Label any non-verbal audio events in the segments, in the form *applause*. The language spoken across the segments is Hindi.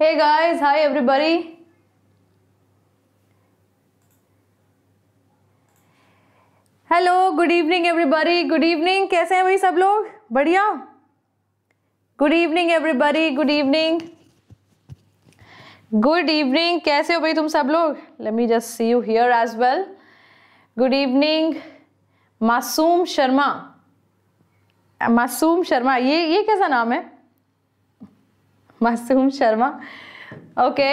हे guys hi everybody hello good evening everybody good evening कैसे हैं भाई सब लोग बढ़िया good evening everybody good evening good evening good हो भाई तुम सब लोग let me just see you here as well good evening Masoom Sharma मासूम शर्मा ये ये कैसा नाम है Masoom Sharma okay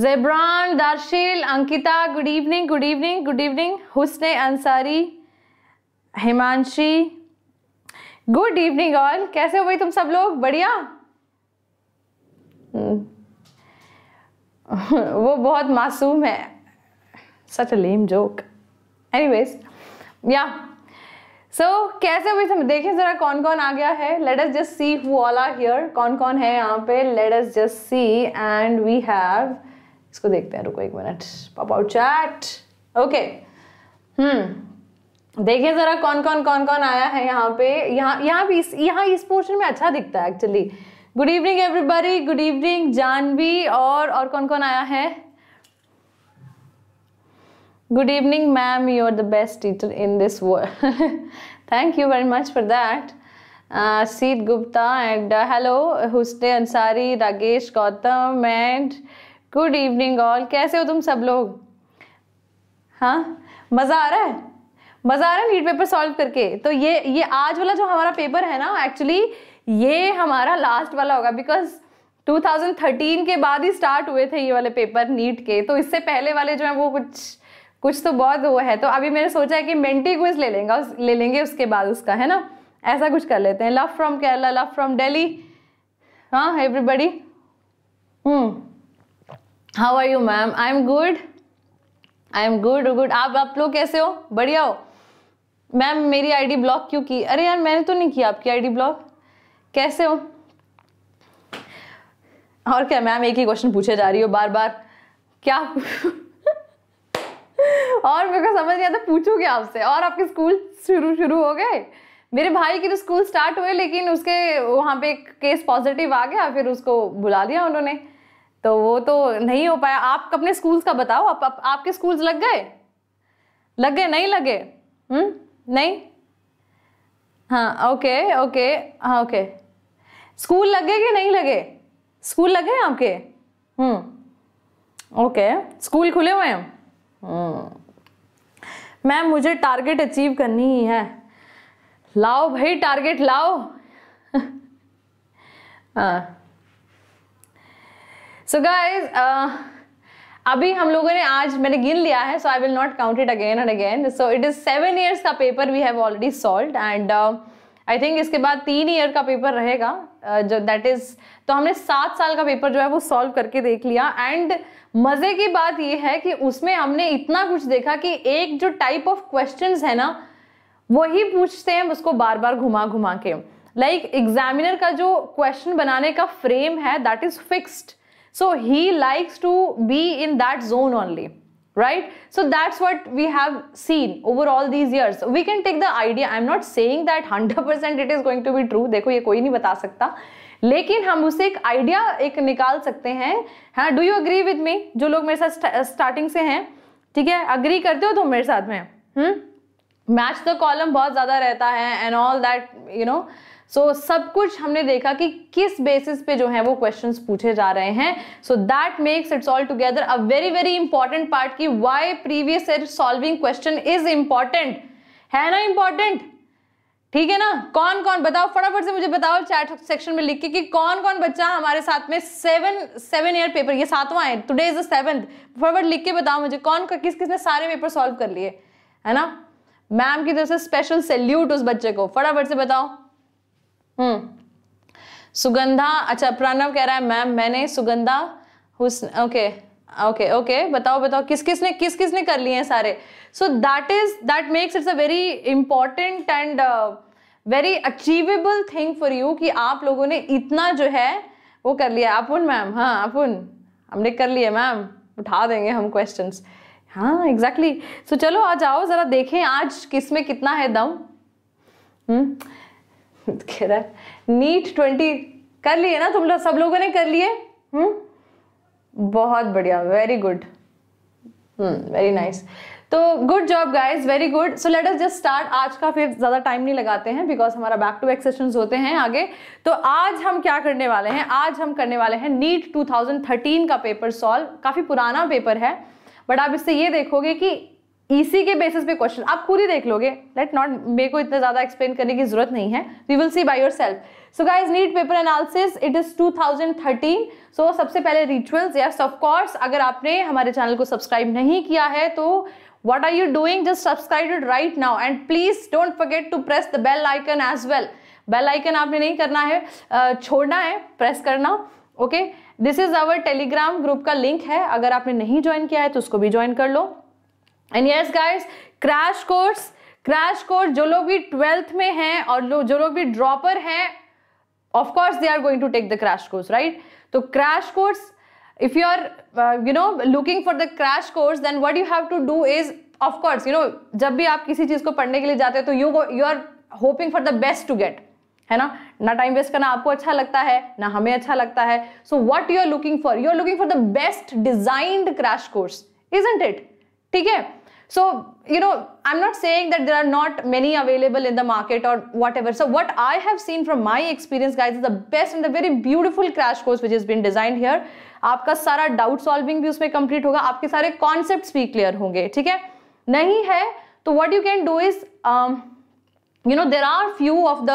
Jebran Darsheel Ankita good evening good evening good evening Husne Ansari Himanshi good evening all कैसे हो भाई तुम सब लोग बढ़िया हम्म। *laughs* वो बहुत मासूम है सच अ लेम जोक एनीवेज या सो so, कैसे अभी से देखें जरा कौन कौन आ गया है let us just see who all are here कौन कौन है यहाँ पे let us just see and we have इसको देखते हैं रुको एक minute pop out chat okay hmm देखिए ज़रा कौन कौन कौन कौन आया है यहाँ पे यहाँ यहाँ भी इस यहाँ इस पोर्शन में अच्छा दिखता है actually good evening everybody good evening Janvi और और कौन कौन आया है Good evening, ma'am. You are the best teacher in this world. Thank you very much for that. Uh, Seed Gupta and uh, hello, Husne Ansari, Ragesh Gautam and good evening all कैसे हो तुम सब लोग हाँ मज़ा आ रहा है मज़ा आ रहा है नीट पेपर सॉल्व करके तो ये ये आज वाला जो हमारा पेपर है ना एक्चुअली ये हमारा लास्ट वाला होगा बिकॉज 2013 के बाद ही स्टार्ट हुए थे ये वाले पेपर नीट के तो इससे पहले वाले जो हैं वो कुछ कुछ तो बहुत वो है तो अभी मैंने सोचा है कि मेंटी क्विज ले लेंगे ले लेंगे उसके बाद उसका है ना ऐसा कुछ कर लेते हैं love from Kerala love from Delhi हाँ everybody how are you ma'am I am good I am good good आप आप लोग कैसे हो बढ़िया हो मैम मेरी आईडी ब्लॉक क्यों की अरे यार मैंने तो नहीं किया आपकी आईडी ब्लॉक कैसे हो और क्या मैम एक ही क्वेश्चन पूछे जा रही हो बार बार क्या और मेरे को समझ नहीं आता पूछोगे आपसे और आपके स्कूल शुरू शुरू हो गए मेरे भाई की तो स्कूल स्टार्ट हुए लेकिन उसके वहाँ पे केस पॉजिटिव आ गया फिर उसको बुला दिया उन्होंने तो वो तो नहीं हो पाया आप अपने स्कूल्स का बताओ आप, आप आपके स्कूल्स लग गए लग गए नहीं लगे हम्म नहीं हाँ ओके ओके हाँ ओके स्कूल लगे कि नहीं लगे स्कूल लगे आपके हम्म ओके स्कूल खुले हुए हैं हम्म मैम मुझे टारगेट अचीव करनी ही है लाओ भाई टारगेट लाओ सो *laughs* गाइज हाँ। अभी हम लोगों ने आज मैंने गिन लिया है so I will not count it again and again so it is seven years का paper we have already solve and I think इसके बाद तीन ईयर का पेपर रहेगा जो दैट इज़ तो हमने सात साल का पेपर जो है वो सॉल्व करके देख लिया एंड मजे की बात यह है कि उसमें हमने इतना कुछ देखा कि एक जो टाइप ऑफ क्वेश्चंस है ना वही पूछते हैं उसको बार बार घुमा घुमा के लाइक like, एग्जामिनर का जो क्वेश्चन बनाने का फ्रेम है that is fixed so he likes to be in that zone only right so that's what we have seen over all these years we can take the idea i'm not saying that 100% it is going to be true dekho ye koi nahi bata sakta लेकिन हम उसे एक आइडिया एक निकाल सकते हैं हाँ do you agree with me जो लोग मेरे साथ स्टार्टिंग से हैं ठीक है अग्री करते हो तुम मेरे साथ में मैच द कॉलम बहुत ज़्यादा रहता है and all that you know so so, सब कुछ हमने देखा कि किस बेसिस पे जो है वो क्वेश्चंस पूछे जा रहे हैं so that makes its all together a very very important part की why previous year solving question is important है ना इंपॉर्टेंट ठीक है ना कौन कौन बताओ फटाफट से मुझे बताओ चैट सेक्शन में लिख के कि कौन कौन बच्चा हमारे साथ में सेवन सेवन ईयर पेपर ये सातवां है टुडे इज द सेवंथ फटाफट लिख के बताओ मुझे कौन किस किसने सारे पेपर सॉल्व कर लिए है ना मैम की तरफ से स्पेशल सैल्यूट उस बच्चे को फटाफट से बताओ हम्म सुगंधा अच्छा प्रणव कह रहा है मैम मैंने सुगंधा हुस्न ओके ओके ओके बताओ बताओ किस किस ने किस किस ने कर लिए हैं सारे so that is that makes it's a very important and very achievable thing for you कि आप लोगों ने इतना जो है वो कर लिया अपुन मैम हाँ अपुन हमने कर लिया मैम उठा देंगे हम क्वेश्चन हाँ एग्जैक्टली exactly. सो so, चलो आज आओ ज़रा देखें आज किस में कितना है दम हुँ? हम्म। *laughs* कह रहा है नीट ट्वेंटी कर लिए ना तुम लोग सब लोगों ने कर लिए हम्म बहुत बढ़िया वेरी गुड वेरी नाइस तो good job guys very good so let us just start आज का फिर ज़्यादा टाइम नहीं लगाते हैं बिकॉज हमारा बैक टू बैक सेशन होते हैं आगे तो आज हम क्या करने वाले हैं आज हम करने वाले हैं नीट 2013 का पेपर सॉल्व काफ़ी पुराना पेपर है बट आप इससे ये देखोगे कि इसी के बेसिस पे क्वेश्चन आप खुद ही देख लोगे लेट नॉट मेरे को इतना ज़्यादा एक्सप्लेन करने की जरूरत नहीं है we will see by yourself so guys need paper analysis it is 2013 so सबसे पहले रिचुअल्स यस ऑफ कोर्स अगर आपने हमारे चैनल को सब्सक्राइब नहीं किया है तो what are you doing just subscribe right now and please don't don't to press the bell icon as well bell icon आपने नहीं करना है छोड़ना है प्रेस करना okay this is our Telegram group का लिंक है अगर आपने नहीं ज्वाइन किया है तो उसको भी ज्वाइन कर लो and yes guys crash course crash course जो लोग भी ट्वेल्थ में हैं और लो, जो लोग भी ड्रॉपर हैं of course they are going to take the crash course right तो crash course if you are you know looking for the crash course then what you have to do is of course you know जब भी आप किसी चीज़ को पढ़ने के लिए जाते हो तो you you are hoping for the best to get है ना ना टाइम वेस्ट करना आपको अच्छा लगता है ना हमें अच्छा लगता है so what you are looking for you are looking for the best designed crash course is it ठीक है So, you know, I'm not saying that there are not many available in the market or whatever. So, what I have seen from my experience, guys, is the best and the very beautiful crash course which has been designed here. आपका सारा डाउट सॉल्विंग भी उसमें कंप्लीट होगा आपके सारे कॉन्सेप्ट भी क्लियर होंगे ठीक है नहीं है तो what you can do is you know there are few of the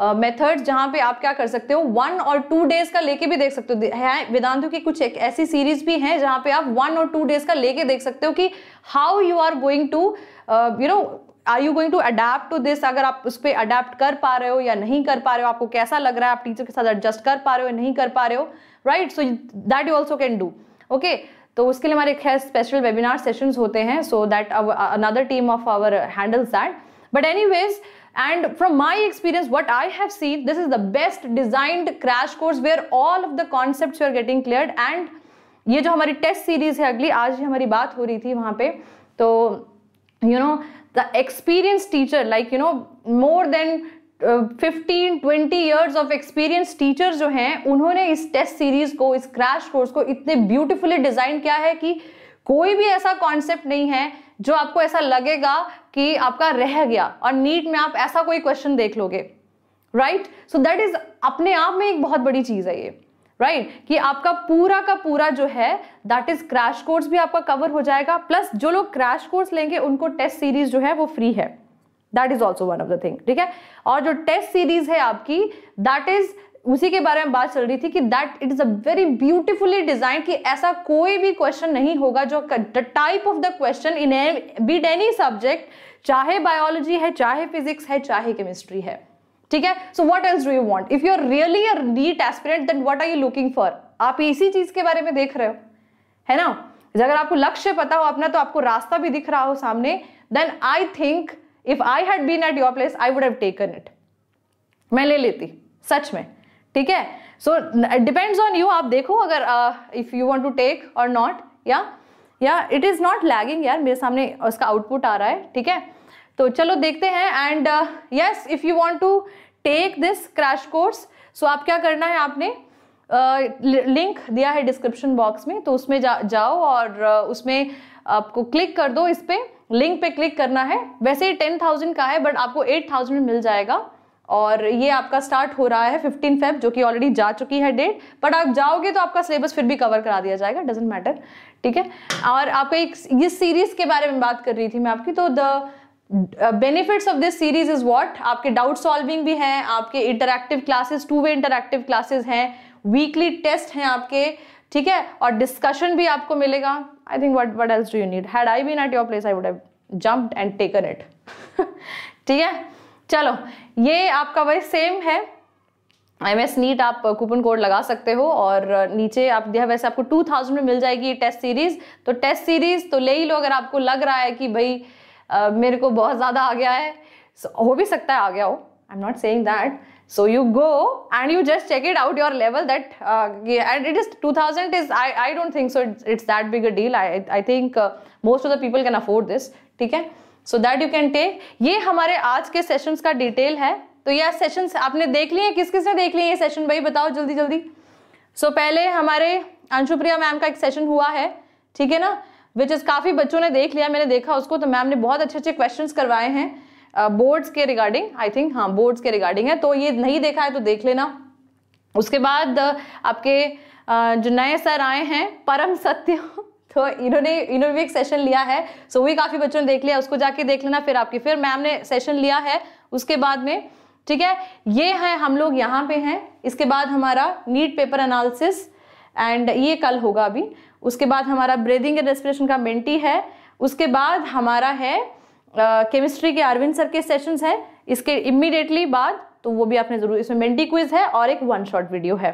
method जहाँ पे आप क्या कर सकते हो वन और टू डेज का लेके भी देख सकते हो है वेदांतों की कुछ एक ऐसी सीरीज भी हैं जहाँ पे आप वन और टू डेज का लेके देख सकते हो कि how you are going to you know are you going to adapt to this अगर आप उस पर अडेप्ट कर पा रहे हो या नहीं कर पा रहे हो आपको कैसा लग रहा है आप टीचर के साथ एडजस्ट कर पा रहे हो या नहीं कर पा रहे हो right so that you also can do okay तो उसके लिए हमारे खैर स्पेशल वेबिनार सेशंस होते हैं so that another team of our handles that but any ways And from my experience, what I have seen, this is the best designed crash course where all of the concepts are getting cleared. And ये जो हमारी टेस्ट सीरीज है अगली आज ही हमारी बात हो रही थी वहां पे तो you know the experience teacher like you know more than fifteen twenty years of experience teacher जो हैं उन्होंने इस टेस्ट सीरीज को इस क्रैश कोर्स को इतने ब्यूटिफुली डिज़ाइन किया है कि कोई भी ऐसा कॉन्सेप्ट नहीं है जो आपको ऐसा लगेगा कि आपका रह गया और नीट में आप ऐसा कोई क्वेश्चन देख लोगे राइट सो दैट इज अपने आप में एक बहुत बड़ी चीज़ है ये राइट right? कि आपका पूरा का पूरा जो है दैट इज क्रैश कोर्स भी आपका कवर हो जाएगा प्लस जो लोग क्रैश कोर्स लेंगे उनको टेस्ट सीरीज जो है वो फ्री है that is also one of the thing ठीक है और जो टेस्ट सीरीज है आपकी दैट इज उसी के बारे में बात चल रही थी कि that it is a very beautifully design कि ऐसा कोई भी क्वेश्चन नहीं होगा जो the type of the question in NEET any subject चाहे बायोलॉजी है चाहे फिजिक्स है चाहे केमिस्ट्री है ठीक है so what else do you want if you are really a NEET aspirant that what are you looking for आप इसी चीज के बारे में देख रहे हो है ना अगर आपको लक्ष्य पता हो अपना तो आपको रास्ता भी दिख रहा हो सामने then I think if I had been at your place I would have taken it मैं ले लेती सच में ठीक है सो डिपेंड्स ऑन यू आप देखो अगर if you want to take और नॉट या या इट इज़ नॉट लैगिंग यार मेरे सामने उसका आउटपुट आ रहा है ठीक है तो चलो देखते हैं and yes if you want to take this crash course so आप क्या करना है आपने लिंक uh, दिया है डिस्क्रिप्शन बॉक्स में तो उसमें जा, जाओ और uh, उसमें आपको क्लिक कर दो इस पर लिंक पे क्लिक करना है वैसे ही टेन थाउजेंड का है बट आपको एट थाउजेंड मिल जाएगा और ये आपका स्टार्ट हो रहा है फिफ्टीन फेब जो कि ऑलरेडी जा चुकी है डेट बट आप जाओगे तो आपका सिलेबस फिर भी कवर करा दिया जाएगा डजेंट मैटर ठीक है और आपका एक ये सीरीज के बारे में बात कर रही थी मैं आपकी तो the benefits of this series is what आपके डाउट सॉल्विंग भी हैं आपके interactive classes two way interactive classes हैं वीकली टेस्ट हैं आपके ठीक है और डिस्कशन भी आपको मिलेगा I think what what else do you need had I been at your place I would have jumped and taken it ठीक है चलो ये आपका वही सेम है एम एस नीट आप कूपन कोड लगा सकते हो और नीचे आप दिया वैसे आपको टू थाउजेंड में मिल जाएगी टेस्ट सीरीज़ तो टेस्ट सीरीज़ तो ले ही लो अगर आपको लग रहा है कि भाई आ, मेरे को बहुत ज़्यादा आ गया है so, हो भी सकता है आ गया हो I am not saying that so you go and you just check it out your level that and it is two thousand is I don't think think it's that big a deal I I i i think uh, most of the people ठीक है so that you can take ये हमारे आज के सेशंस का डिटेल है तो यह सेशंस आपने देख लिए किस किसने देख लिए ये सेशन भाई बताओ जल्दी जल्दी सो so, पहले हमारे अंशुप्रिया मैम का एक सेशन हुआ है ठीक है ना विच इज़ काफ़ी बच्चों ने देख लिया मैंने देखा उसको तो मैम ने बहुत अच्छे अच्छे क्वेश्चंस करवाए हैं बोर्ड्स uh, के रिगार्डिंग आई थिंक हाँ बोर्ड्स के रिगार्डिंग है तो ये नहीं देखा है तो देख लेना उसके बाद आपके uh, जो नए सर आए हैं परम सत्य तो इन्होंने इन्होंने भी एक सेशन लिया है सो so, काफ़ी बच्चों ने देख लिया उसको जाके देख लेना फिर आपकी फिर मैम ने सेशन लिया है उसके बाद में ठीक है ये है हम लोग यहाँ पे हैं इसके बाद हमारा नीट पेपर एनालिसिस एंड ये कल होगा अभी उसके बाद हमारा ब्रीदिंग एंड रेस्पिरेशन का मेंटी है उसके बाद हमारा है केमिस्ट्री के अरविंद सर के सेशंस हैं इसके इमीडिएटली बाद तो वो भी आपने ज़रूर इसमें मेंटी क्विज है और एक वन शॉट वीडियो है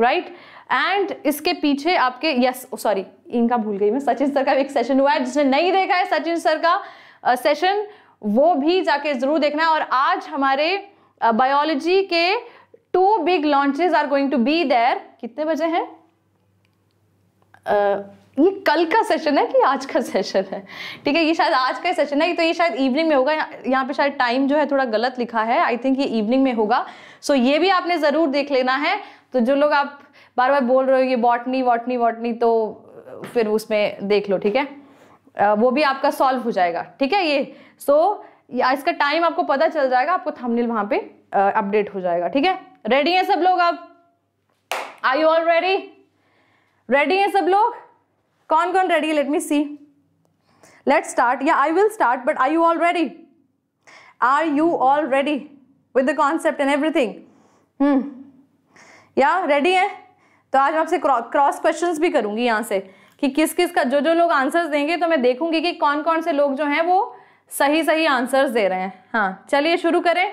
राइट right? एंड इसके पीछे आपके यस सॉरी oh, इनका भूल गई मैं सचिन सर का भी एक सेशन हुआ है जिसने नहीं देखा है सचिन सर का सेशन वो भी जाके जरूर देखना है और आज हमारे बायोलॉजी के two big launches are going to be there कितने बजे हैं ये कल का सेशन है कि आज का सेशन है ठीक है ये शायद आज का सेशन है तो ये शायद इवनिंग में होगा यहाँ पे शायद टाइम जो है थोड़ा गलत लिखा है आई थिंक ये इवनिंग में होगा सो so, ये भी आपने ज़रूर देख लेना है तो जो लोग आप बार बार बोल रहे हो ये बॉटनी वॉटनी वॉटनी तो फिर उसमें देख लो ठीक है वो भी आपका सॉल्व हो जाएगा ठीक है ये सो so, इसका टाइम आपको पता चल जाएगा आपको थंबनेल वहाँ पे अपडेट हो जाएगा ठीक है रेडी है सब लोग अब I you all ready ready हैं सब लोग कौन कौन ready let me see let start या I will start but I you all ready are you all ready with the concept and everything या रेडी है तो आज मैं आपसे क्रॉस क्वेश्चन भी करूंगी यहाँ से कि किस किस का जो जो लोग आंसर्स देंगे तो मैं देखूंगी कि कौन कौन से लोग जो हैं वो सही सही आंसर्स दे रहे हैं हाँ चलिए शुरू करें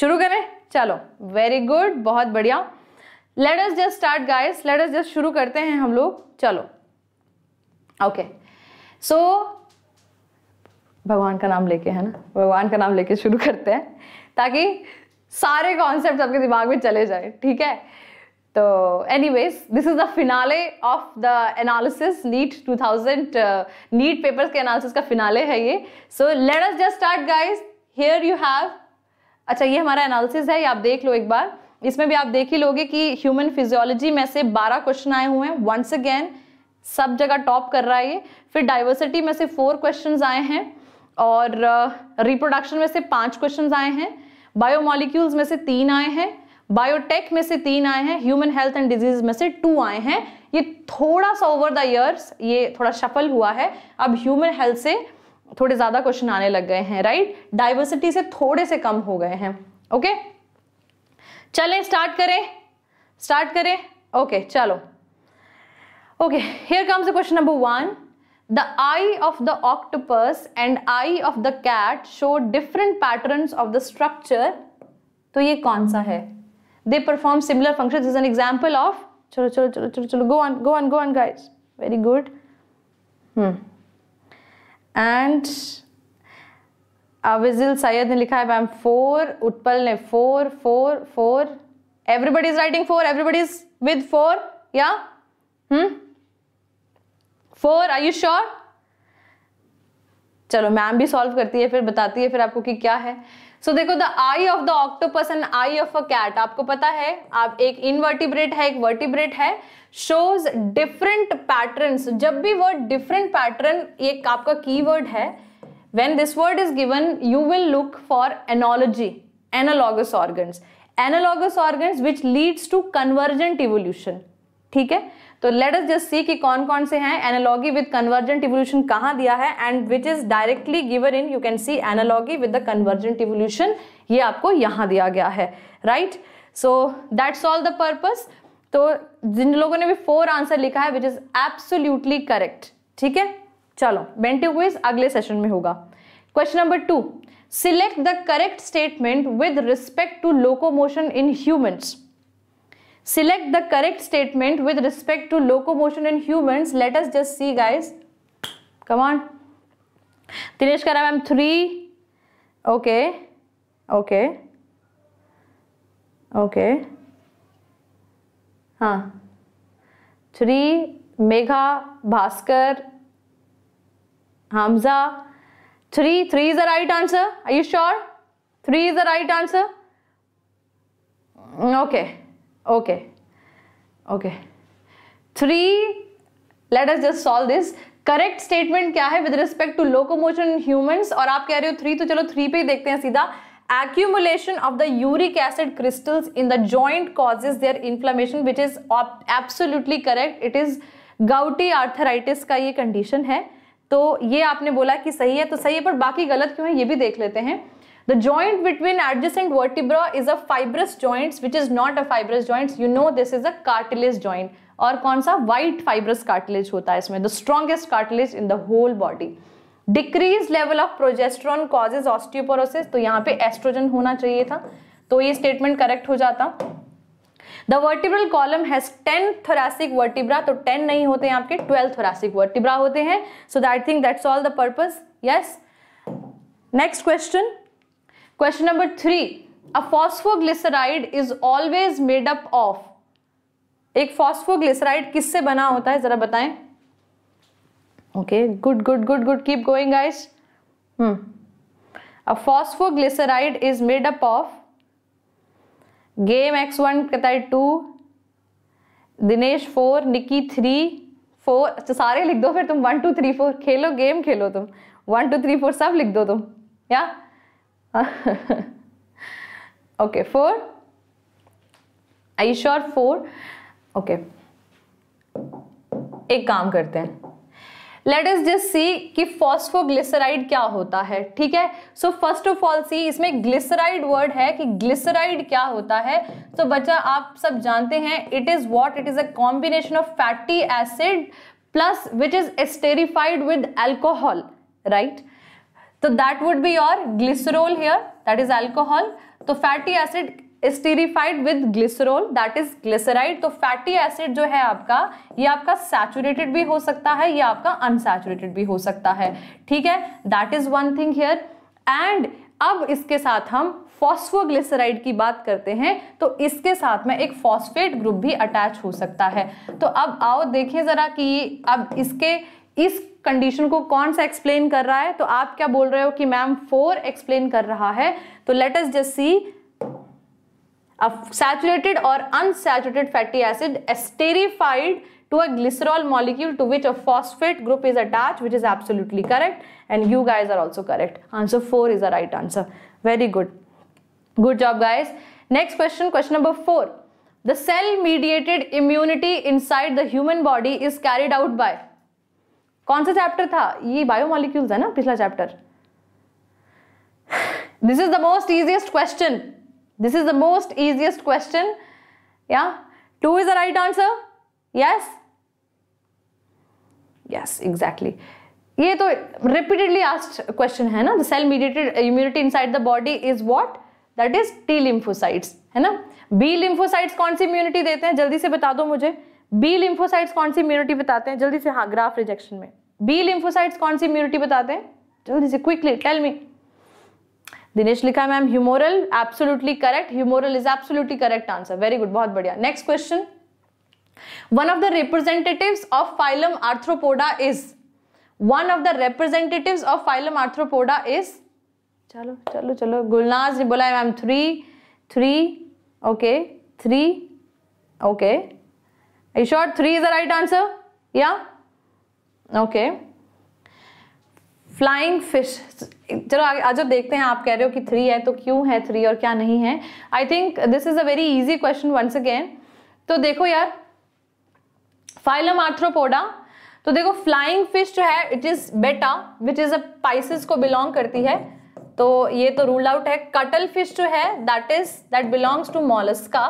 शुरू करें चलो वेरी गुड बहुत बढ़िया let us just start guys let us just शुरू करते हैं हम लोग चलो ओके सो भगवान का नाम लेके है ना भगवान का नाम लेके शुरू करते हैं ताकि सारे कॉन्सेप्ट आपके दिमाग में चले जाए ठीक है तो anyways this is the finale of the analysis NEET 2000 NEET papers के एनालिसिस का फिनाले है ये so let us just start guys here you have अच्छा ये हमारा एनालिसिस है ये आप देख लो एक बार इसमें भी आप देख ही लोगे कि ह्यूमन फिजियोलॉजी में से 12 क्वेश्चन आए हुए हैं वंस अगेन सब जगह टॉप कर रहा है ये फिर डाइवर्सिटी में से फोर क्वेश्चंस आए हैं और रिप्रोडक्शन uh, में से पांच क्वेश्चंस आए हैं बायोमोलिक्यूल्स में से तीन आए हैं बायोटेक में से तीन आए हैं ह्यूमन हेल्थ एंड डिजीज में से टू आए हैं ये थोड़ा सा ओवर द ईयर्स ये थोड़ा शफल हुआ है अब ह्यूमन हेल्थ से थोड़े ज़्यादा क्वेश्चन आने लग गए हैं राइट डाइवर्सिटी से थोड़े से कम हो गए हैं ओके चलें स्टार्ट करें स्टार्ट करें ओके चलो okay here comes question number one the eye of the octopus and eye of the cat show different pattern of the structure तो ये कौन सा है they perform similar functions is an example of chalo chalo chalo chalo chalo go on go on go on guys very good hmm and Avizil Sayed ne likha hai, है मैम Utpal ne ने four four Everybody is writing writing Everybody is with with Yeah. Hmm. Four Are you sure? चलो मैम भी सॉल्व करती है फिर बताती है फिर आपको कि क्या है सो देखो the eye of the octopus and eye of a cat आपको पता है आप एक इनवर्टिब्रेट है एक वर्टिब्रेट है शोज डिफरेंट पैटर्न जब भी वर्ड डिफरेंट पैटर्न एक आपका की वर्ड है when this word is given you will look for analogy analogous organ analogous organ which leads to convergent evolution ठीक है तो लेट अस जस्ट सी कि कौन कौन से हैं एनालॉगी विद कन्वर्जेंट इवोल्यूशन कहाँ दिया है and which is directly given in you can see analogy with the convergent evolution ये आपको यहाँ दिया गया है right so that's all the purpose तो जिन लोगों ने भी फोर आंसर लिखा है विच इज एब्सोल्यूटली करेक्ट ठीक है चलो बेंटे क्विज अगले सेशन में होगा question number two select the correct statement with respect to locomotion in humans select the correct statement with respect to locomotion in humans let us just see guys come on dinesh karam i'm 3 okay okay okay Huh? Three. Megha, Bhaskar, Hamza. Three. Three is the right answer. Are you sure? Three is the right answer. Okay. Okay okay three let us just solve this correct statement क्या है with respect to locomotion humans और आप कह रहे हो थ्री तो चलो थ्री पे ही देखते हैं सीधा accumulation of the uric acid crystals in the joint causes their inflammation which is absolutely correct it is gouty arthritis का ये कंडीशन है तो ये आपने बोला कि सही है तो सही है पर बाकी गलत क्यों है ये भी देख लेते हैं The joint between adjacent vertebra is a fibrous joints which is not a fibrous joints You know this is a cartilage joint. और कौन सा वाइट फाइब्रस कार्टिलेज होता है इसमें the strongest cartilage in the whole body decrease level of progesterone causes osteoporosis तो यहाँ पे एस्ट्रोजन होना चाहिए था तो ये स्टेटमेंट करेक्ट हो जाता the vertebral column has ten thoracic vertebra तो टेन नहीं होते हैं आपके ट्वेल्व थोरासिक वर्टिब्रा होते हैं so that think that's all the purpose yes next question question number three a phosphoglyceride is always made up of एक फॉस्फोग्लिसराइड किससे बना होता है जरा बताएं okay good good good good keep going guys a phosphoglyceride is made up of game X one कहता है to Dinesh four Niki three four अच्छा सारे लिख दो फिर तुम वन टू थ्री फोर खेलो गेम खेलो तुम वन टू थ्री फोर सब लिख दो तुम या okay four I sure four okay एक काम करते हैं लेट इज जस्ट सी कि फॉस्फोग्लिसराइड क्या होता है ठीक है so first of all see इसमें ग्लिसराइड वर्ड है कि ग्लिसराइड क्या होता है तो so, बच्चा आप सब जानते हैं it is what it is a combination of fatty acid plus which is esterified with alcohol right तो that would be your glycerol here that is alcohol तो fatty acid esterified with glycerol that is glyceride तो फैटी एसिड जो है आपका ये आपका सैचुरेटेड भी हो सकता है या आपका अनसेचुरेटेड भी हो सकता है ठीक है that is one thing here and अब इसके साथ हम फॉस्फोग्लिसराइड की बात करते हैं तो इसके साथ में एक फॉस्फेट ग्रुप भी अटैच हो सकता है तो अब आओ देखें ज़रा कि अब इसके इस कंडीशन को कौन सा एक्सप्लेन कर रहा है तो आप क्या बोल रहे हो कि मैम फोर एक्सप्लेन कर रहा है तो let us just see saturated और unsaturated fatty acid esterified to a glycerol molecule to which a phosphate group is attach which is absolutely correct and you guys are also correct answer four is a right answer very good good job guys next question question number four the cell mediated immunity inside the human body is carried out by कौन सा चैप्टर था ये बायोमोलिक्यूल्स है ना पिछला chapter this is the most easiest question this is the most easiest question या two is the right answer yes yes exactly ये तो रिपीटेडली आस्ट क्वेश्चन है ना the cell mediated immunity side the body is what that is T lymphocytes है ना बी लिम्फोसाइट्स कौन सी इम्यूनिटी देते हैं जल्दी से बता दो मुझे बी लिम्फोसाइट्स कौन सी इम्यूनिटी बताते हैं जल्दी से हाँ ग्राफ रिजेक्शन में बी लिम्फोसाइट्स कौन सी इम्यूनिटी बताते हैं जल्दी से क्विकली टेल मी दिनेश लिखा ma'am humoral absolutely correct humoral is absolutely correct answer very good बहुत बढ़िया next question one of the representatives of phylum arthropoda is one of the representatives of phylum arthropoda is चलो चलो चलो गुलनाज ने बोला है ma'am three three okay three okay you sure 3 is the right answer? Yeah? Okay. Flying fish चलो आज अब देखते हैं आप कह रहे हो कि थ्री है तो क्यों है थ्री और क्या नहीं है I think this is a very easy question once again तो देखो यार फाइलम आर्थ्रोपोडा तो देखो फ्लाइंग फिश जो है इट इज़ बेटा विच इज़ अ पाइसिस को बिलोंग करती है तो ये तो रूल आउट है कटल फिश जो है that is that belongs to mollusca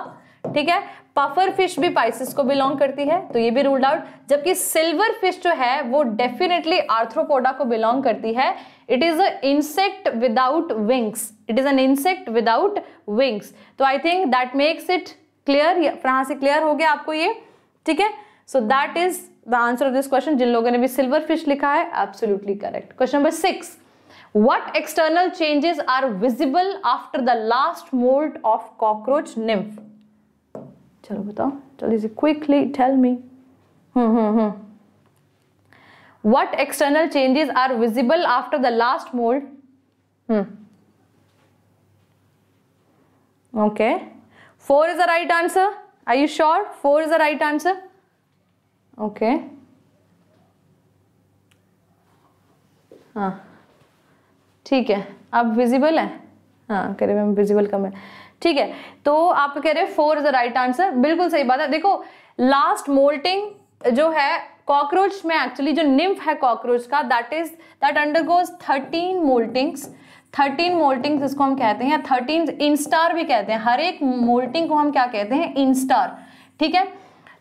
ठीक है पफर फिश भी पाइसिस को बिलोंग करती है तो ये भी रूल्ड आउट जबकि सिल्वर फिश जो है वो डेफिनेटली आर्थ्रोपोडा को बिलोंग करती है it is a insect without wings it is an insect without wings तो I think that makes it clear यहाँ से क्लियर हो गया आपको ये ठीक है so that is the answer of this question जिन लोगों ने भी सिल्वर फिश लिखा है absolutely correct question number six what external changes are visible after the last moult of cockroach nymph चलो बताओ चलो इसे quickly tell me what external changes are visible after the last mould okay four is the right answer I you sure four is a right answer okay हाँ ठीक है आप विजिबल है हाँ करीब विजिबल कम है ठीक है तो आप कह रहे हैं four is the right answer बिल्कुल सही बात है देखो लास्ट मोल्टिंग जो है कॉकरोच में एक्चुअली जो निम्फ है कॉकरोच का that is that undergoes thirteen moultings thirteen moultings इसको हम कहते हैं थर्टीन इंस्टार भी कहते हैं हर एक मोल्टिंग को हम क्या कहते हैं इंस्टार ठीक है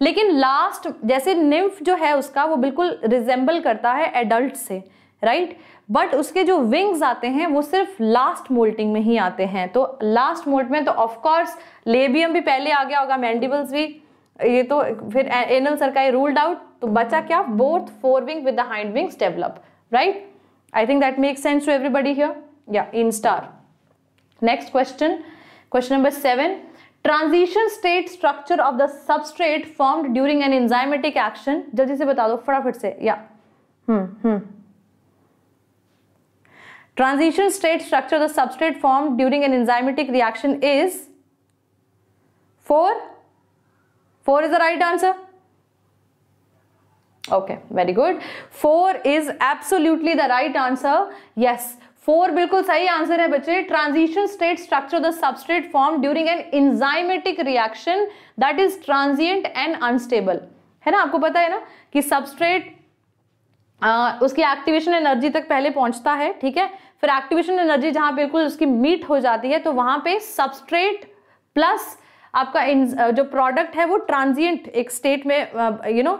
लेकिन लास्ट जैसे निम्फ जो है उसका वो बिल्कुल रिजेंबल करता है एडल्ट से राइट right? बट उसके जो विंग्स आते हैं वो सिर्फ लास्ट मोल्टिंग में ही आते हैं तो लास्ट मोल्ट में तो ऑफकोर्स लेबियम भी पहले आ गया होगा मैंडिबल्स भी ये तो फिर एनल सरकाई रूल्ड आउट तो बचा क्या both fore wing with the hind wings develop right I think that make sense to everybody here या instar next question question number seven transition state structure of the substrate formed during an enzymatic action जल्दी से बता दो फटाफट से या hmm hmm Transition state structure the substrate formed during an enzymatic reaction is 4. 4 is the right answer. Okay, very good. 4 is absolutely the right answer. Yes, four बिल्कुल सही आंसर है बच्चे transition state structure the substrate form during an enzymatic reaction that is transient and unstable है ना आपको पता है ना कि सबस्ट्रेट आ, उसकी एक्टिवेशन एनर्जी तक पहले पहुंचता है ठीक है फिर एक्टिवेशन एनर्जी जहां बिल्कुल उसकी मीट हो जाती है तो वहां पे सबस्ट्रेट प्लस आपका जो प्रोडक्ट है वो ट्रांजिएंट एक स्टेट में यू नो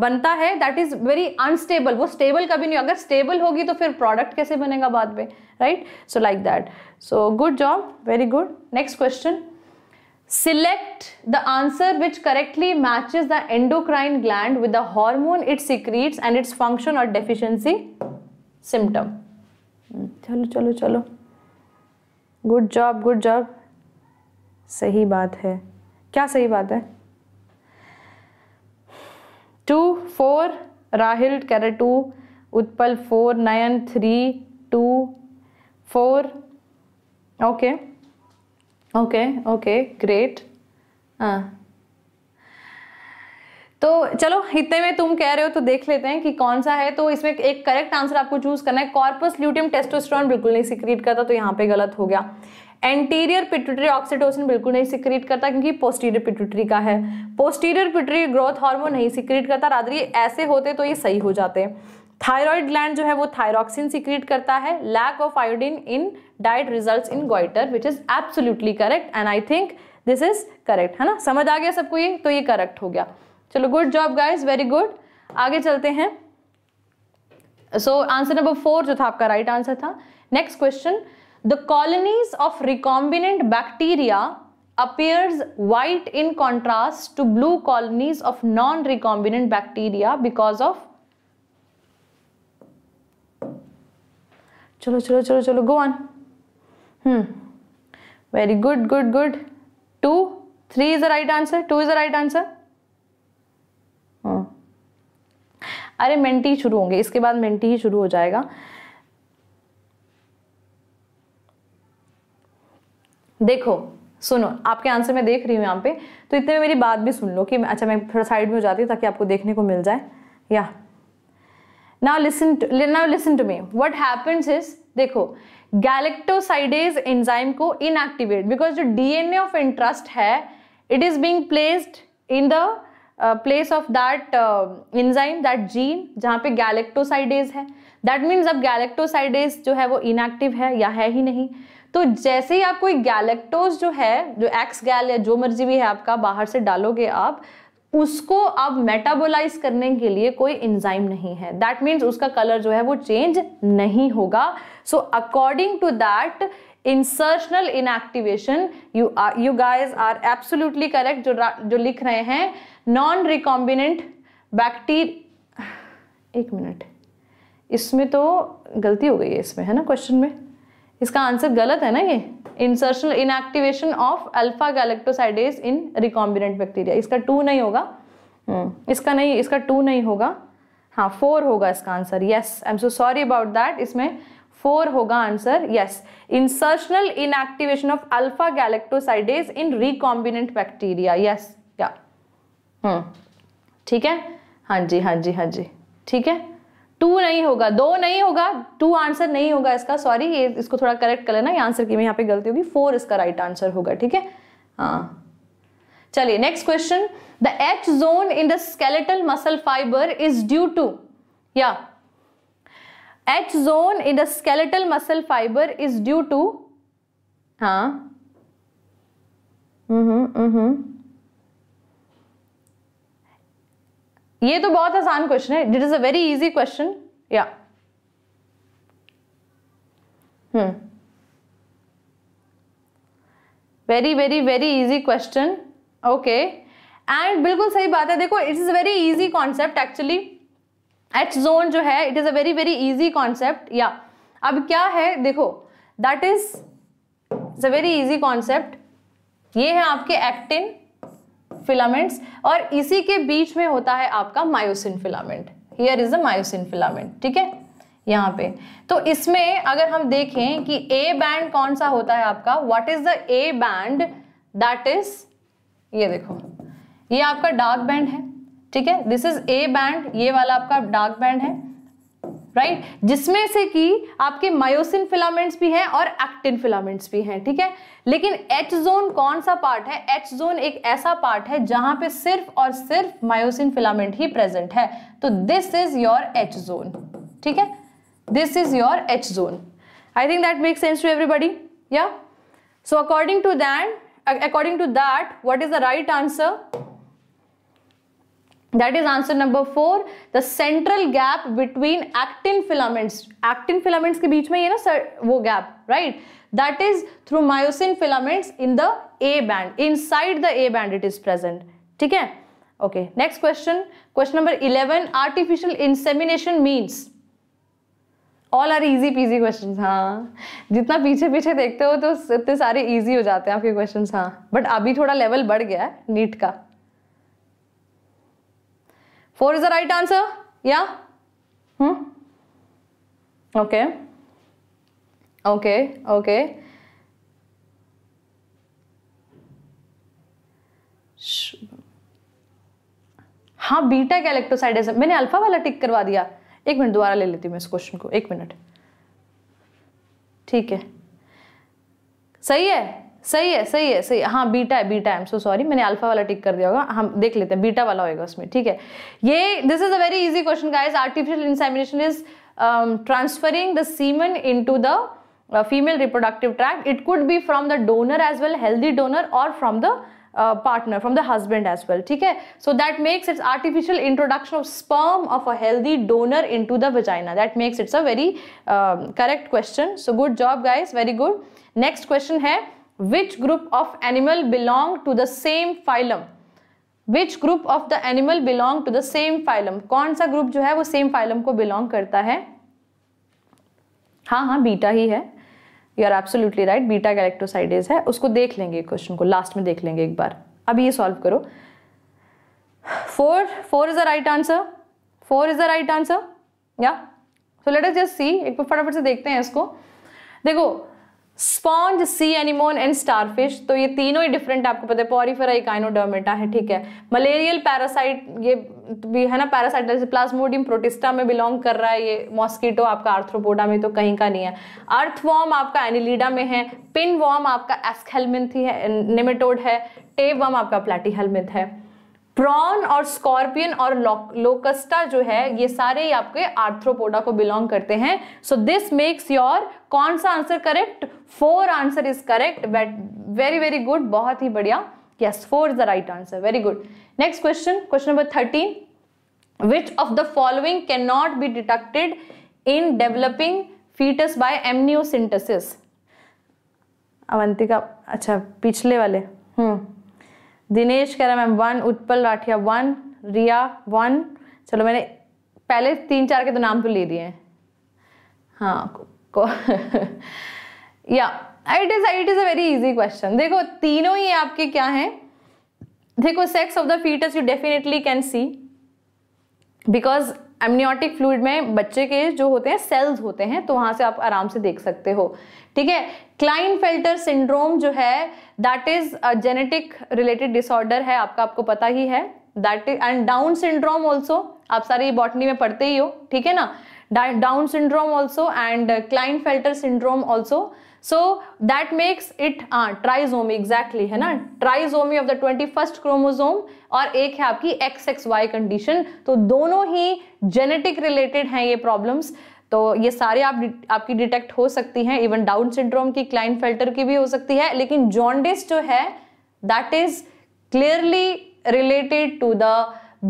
बनता है दैट इज वेरी अनस्टेबल वो स्टेबल कभी नहीं अगर स्टेबल होगी तो फिर प्रोडक्ट कैसे बनेगा बाद में right so like that so good job very good next question Select the answer which correctly matches the endocrine gland with the hormone it secretes and its function or deficiency symptom. चलो चलो चलो गुड जॉब गुड जॉब सही बात है क्या सही बात है टू फोर राहिल कैर two Utpal four Nayan three two four okay okay. Okay okay great हाँ। तो चलो इतने में तुम कह रहे हो तो देख लेते हैं कि कौन सा है तो इसमें एक करेक्ट आंसर आपको चूज करना है कॉर्पस ल्यूटियम टेस्टोस्टेरोन बिल्कुल नहीं सिक्रीट करता तो यहाँ पे गलत हो गया एंटीरियर पिट्यूटरी ऑक्सीटोसिन बिल्कुल नहीं सिक्रीट करता क्योंकि पोस्टीरियर पिट्यूटरी का है पोस्टीरियर पिट्यूटरी ग्रोथ हार्मोन नहीं सिक्रीट करता रात्रि ऐसे होते तो ये सही हो जाते हैं थायराइड ग्लैंड जो है वो थायरॉक्सिन सिक्रीट करता है lack of iodine in diet result in goitre which is absolutely correct and I think this is correct है ना समझ आ गया सबको ये तो ये करेक्ट हो गया चलो good job guys very good आगे चलते हैं सो आंसर नंबर फोर जो था आपका राइट right आंसर था next question the colonies of recombinant bacteria appears white in contrast to blue colonies of non-recombinant bacteria because of चलो चलो चलो चलो go on very good good good two three is the right answer two is the right answer अरे मेंटी शुरू होंगे इसके बाद मेंटी ही शुरू हो जाएगा देखो सुनो आपके आंसर मैं देख रही हूँ यहाँ पे तो इतने में मेरी बात भी सुन लो कि अच्छा मैं थोड़ा साइड में हो जाती हूँ ताकि आपको देखने को मिल जाए या now listen to, now listen to me what happens is देखो गैलेक्टोसाइडेज एंजाइम को इनएक्टिवेट बिकॉज जो डीएनए ऑफ इंटरेस्ट है it is being placed in the place of that enzyme that gene जहां पे गैलेक्टोसाइडेज है दैट मीन्स अब गैलेक्टोसाइडेज जो है वो इनएक्टिव है या है ही नहीं तो जैसे ही आप कोई गैलेक्टोज जो है जो एक्स गैल या जो मर्जी भी है आपका बाहर से डालोगे आप उसको अब मेटाबोलाइज करने के लिए कोई इंजाइम नहीं है दैट मीन्स उसका कलर जो है वो चेंज नहीं होगा so according to that insertional inactivation you are you guys are absolutely correct जो जो लिख रहे हैं नॉन रिकॉम्बिनेंट बैक्टीर एक मिनट इसमें तो गलती हो गई है इसमें है ना क्वेश्चन में इसका आंसर गलत है ना ये insertion inactivation of alpha galactosidase in recombinant bacteria इसका टू नहीं होगा हम्म, इसका नहीं इसका टू नहीं होगा हाँ फोर होगा इसका answer yes I am so sorry about that इसमें फोर होगा answer yes insertional inactivation of alpha galactosidase in recombinant bacteria yes क्या ठीक है हाँ जी हाँ जी हाँ जी ठीक है टू नहीं होगा दो नहीं होगा टू आंसर नहीं होगा इसका सॉरी ये इसको थोड़ा करेक्ट कर लेना ये आंसर की मैं यहाँ पे गलती होगी फोर इसका राइट right आंसर होगा ठीक है हाँ चलिए next question the H zone in the skeletal muscle fibre is due to या H zone in the skeletal muscle fibre is due to हाँ हम्म हम्म, हम्म। ये तो बहुत आसान क्वेश्चन है it is a very easy question या very very very easy question okay and बिल्कुल सही बात है देखो it is a very easy concept actually H zone जो है it is a very very easy concept या अब क्या है देखो that is it's a very easy concept ये है आपके एक्टिन फिलामेंट्स और इसी के बीच में होता है आपका myosin filament here is a myosin filament ठीक है यहाँ पे तो इसमें अगर हम देखें कि ए बैंड कौन सा होता है आपका what is the A band that is ये देखो ये आपका डार्क बैंड है ठीक है दिस इज ए बैंड ये वाला आपका डार्क बैंड है राइट right? जिसमें से कि आपके मायोसिन फिलामेंट्स भी हैं और एक्टिन फिलामेंट्स भी हैं ठीक है लेकिन एच जोन कौन सा पार्ट है एच जोन एक ऐसा पार्ट है जहां पे सिर्फ और सिर्फ मायोसिन फिलामेंट ही प्रेजेंट है तो this is your H zone ठीक है this is your H zone I think that make sense to everybody या so according to that according to that what is the right answer that is answer number four the central gap between actin filaments actin filaments के बीच में ये ना सर वो gap right that is through myosin filaments in the A band inside the A band it is present ठीक है okay next question question number eleven artificial insemination means all are easy PG question हाँ जितना पीछे पीछे देखते हो तो इतने सारे ईजी हो जाते हैं आपके क्वेश्चन हाँ बट अभी थोड़ा लेवल बढ़ गया है नीट का four is the right answer या ओके ओके ओके हाँ इलेक्ट्रोसाइड है मैंने अल्फा वाला टिक करवा दिया एक मिनट दोबारा ले लेती हूँ मैं इस क्वेश्चन को एक मिनट ठीक है सही है सही है सही है सही है हाँ बीटा है beta I am so sorry मैंने अल्फा वाला टिक कर दिया होगा हम देख लेते हैं बीटा वाला होगा उसमें ठीक है ये this is a very easy question guys artificial insemination is transferring the semen in to the female reproductive tract it could be from the donor as well healthy donor और from the partner from the husband as well ठीक है so that makes it's artificial introduction of sperm of a healthy donor in to the vagina that makes it's a very correct question so good job guys very good next question है which group of animal belong to the same phylum which group of the animal belong to the same phylum कौन सा ग्रुप जो है वो सेम फाइलम को बिलोंग करता है हाँ हाँ बीटा ही है you are absolutely right beta galactosidase है उसको देख लेंगे क्वेश्चन को लास्ट में देख लेंगे एक बार अभी ये सॉल्व करो four four is the right answer four is the right answer या सो लेट अस जस्ट सी एक बार फटाफट से देखते हैं इसको देखो sponge sea anemone and starfish तो ये तीनों ही डिफरेंट आपको पता है पॉरीफेरा इकाइनोडर्मेटा है ठीक है मलेरियल पैरासाइट ये भी है ना पैरासाइट जैसे प्लाज्मोडियम प्रोटिस्टा में बिलोंग कर रहा है ये मॉस्किटो आपका आर्थ्रोपोडा में तो कहीं का नहीं है अर्थवॉर्म आपका एनिलीडा में है पिन वॉर्म आपका एस्केलमिंथ है निमेटोड है टेप वॉर्म आपका प्लेटीहेलमिंथ है प्रॉन और स्कॉर्पियन और लोकस्टा जो है ये सारे ही आपके आर्थ्रोपोडा को बिलोंग करते हैं सो दिस मेक्स योर कौन सा answer correct four answer is correct but very very good बहुत ही बढ़िया yes four is the right answer very good next question question number thirteen which of the following can not be detected in developing foetus by amniocentesis Avantika अच्छा पिछले वाले हम्म दिनेश कह रहा ma'am one Utpal Rathiya one Riya one चलो मैंने पहले तीन चार के तो नाम तो ले दिए हैं हाँ को *laughs* या it is it is a very easy question देखो तीनों ही आपके क्या हैं देखो sex of the foetus you definitely can see because amniotic fluid में बच्चे के जो होते हैं सेल्स होते हैं तो वहां से आप आराम से देख सकते हो ठीक है क्लाइन फिल्टर सिंड्रोम जो है that is genetic related disorder है आपका आपको पता ही है that is and Down syndrome also आप सारे बॉटनी में पढ़ते ही हो ठीक है ना Down syndrome also and Klinefelter syndrome also so that makes it हाँ ट्राइजोमी एग्जैक्टली है ना trisomy of the twenty first chromosome और एक है आपकी एक्स एक्स वाई कंडीशन तो दोनों ही जेनेटिक रिलेटेड हैं ये प्रॉब्लम्स तो ये सारे आप आपकी डिटेक्ट हो सकती हैं इवन डाउन सिंड्रोम की क्लाइन फिल्टर की भी हो सकती है लेकिन जॉन्डिस जो है that is clearly related to the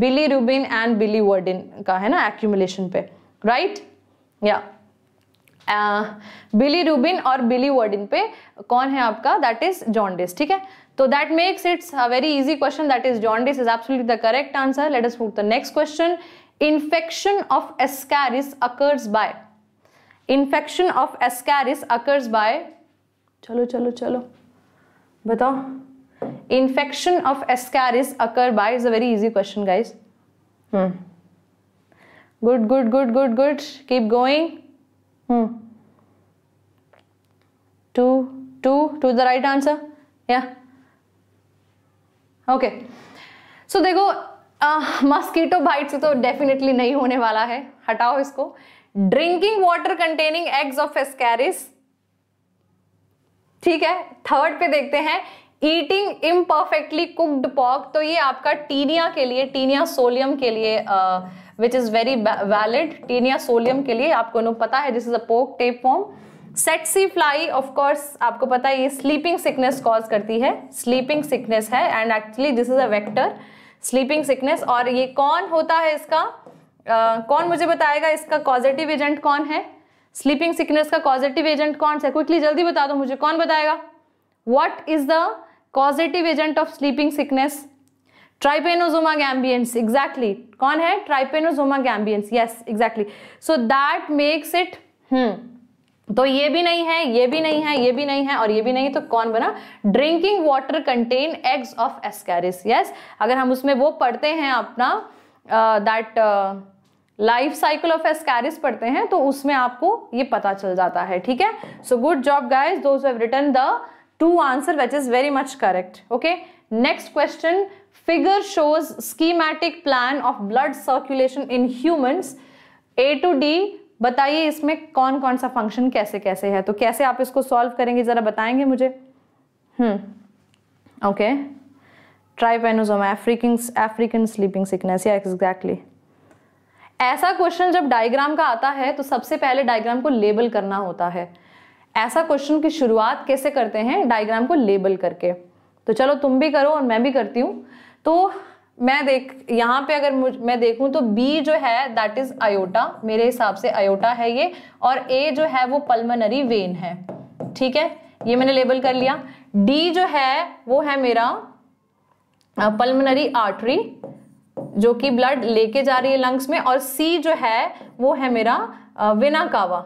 bilirubin and biliverdin का है ना एक्यूमुलेशन पे राइट या बिली रूबिन और बिली वर्डिन पे कौन है आपका दैट इज जॉन्डिस ठीक है तो that makes it's a very easy question that is jaundice is absolutely the correct answer let us move the next question Infection of ascaris occurs by infection of ascaris occurs by Chalo chalo chalo. बताओ infection of ascaris occur by is a very easy question guys hmm good good good good good keep going hmm two two to the right answer yeah okay so they go mosquito bite से तो डेफिनेटली नहीं होने वाला है हटाओ इसको drinking water containing eggs of ascaris ठीक है थर्ड पे देखते हैं ईटिंग इम परफेक्टली कुकड पॉक तो ये आपका टीनिया के लिए टीनिया सोलियम के लिए which is very valid taenia solium के लिए आपको नो पता है this is a pork tape form tsetse fly of course आपको पता है ये स्लीपिंग सिकनेस कॉज करती है स्लीपिंग सिकनेस है and actually this is a vector sleeping sickness और ये कौन होता है इसका uh, कौन मुझे बताएगा इसका कॉजेटिव एजेंट कौन है स्लीपिंग सिकनेस का कॉजेटिव एजेंट कौन सा क्विकली जल्दी बता दो मुझे कौन बताएगा what is the causative agent of sleeping sickness trypanosoma gambiense exactly कौन है trypanosoma gambiense yes exactly so that makes it hmm तो ये भी नहीं है ये भी नहीं है ये भी नहीं है और ये भी नहीं तो कौन बना drinking water contain eggs of ascaris yes अगर हम उसमें वो पढ़ते हैं अपना that life cycle of ascaris पढ़ते हैं तो उसमें आपको ये पता चल जाता है ठीक है सो गुड जॉब गाइज दो return the two answer which is very much correct okay next question figure shows schematic plan of blood circulation in humans A to D बताइए इसमें कौन कौन सा फंक्शन कैसे कैसे है तो कैसे आप इसको सॉल्व करेंगे ज़रा बताएंगे मुझे हम्म ओके ट्राइपेनोजोम एफ्रीकिंग एफ्रीकन स्लीपिंग सिकनेस या एग्जैक्टली ऐसा क्वेश्चन जब डायग्राम का आता है तो सबसे पहले डायग्राम को लेबल करना होता है ऐसा क्वेश्चन की शुरुआत कैसे करते हैं डायग्राम को लेबल करके तो चलो तुम भी करो और मैं भी करती हूँ तो मैं देख यहाँ पे अगर मैं देखूँ तो बी जो है दैट इज आयोटा मेरे हिसाब से आयोटा है ये और ए जो है वो पल्मनरी वेन है ठीक है ये मैंने लेबल कर लिया डी जो है वो है मेरा पल्मनरी आर्टरी जो कि ब्लड लेके जा रही है लंग्स में और सी जो है वो है मेरा वेना कावा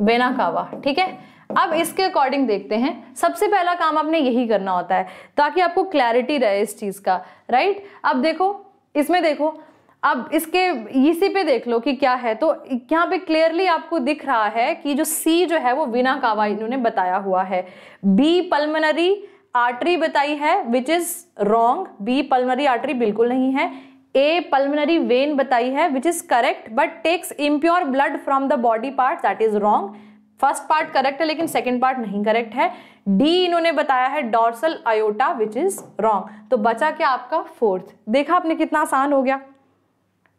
वेना कावा ठीक है अब इसके अकॉर्डिंग देखते हैं सबसे पहला काम आपने यही करना होता है ताकि आपको क्लैरिटी रहे इस चीज़ का राइट अब देखो इसमें देखो अब इसके इसी पे देख लो कि क्या है तो यहाँ पे क्लियरली आपको दिख रहा है कि जो सी जो है वो बिना कावा इन्होंने बताया हुआ है बी पल्मनरी आर्टरी बताई है which is wrong B pulmonary artery बिल्कुल नहीं है ए पल्मनरी वेन बताई है which is correct but takes impure blood from the body part that is wrong first part correct है लेकिन सेकेंड पार्ट नहीं करेक्ट है डी इन्होंने बताया है dorsal aorta which is wrong तो बचा क्या आपका फोर्थ देखा आपने कितना आसान हो गया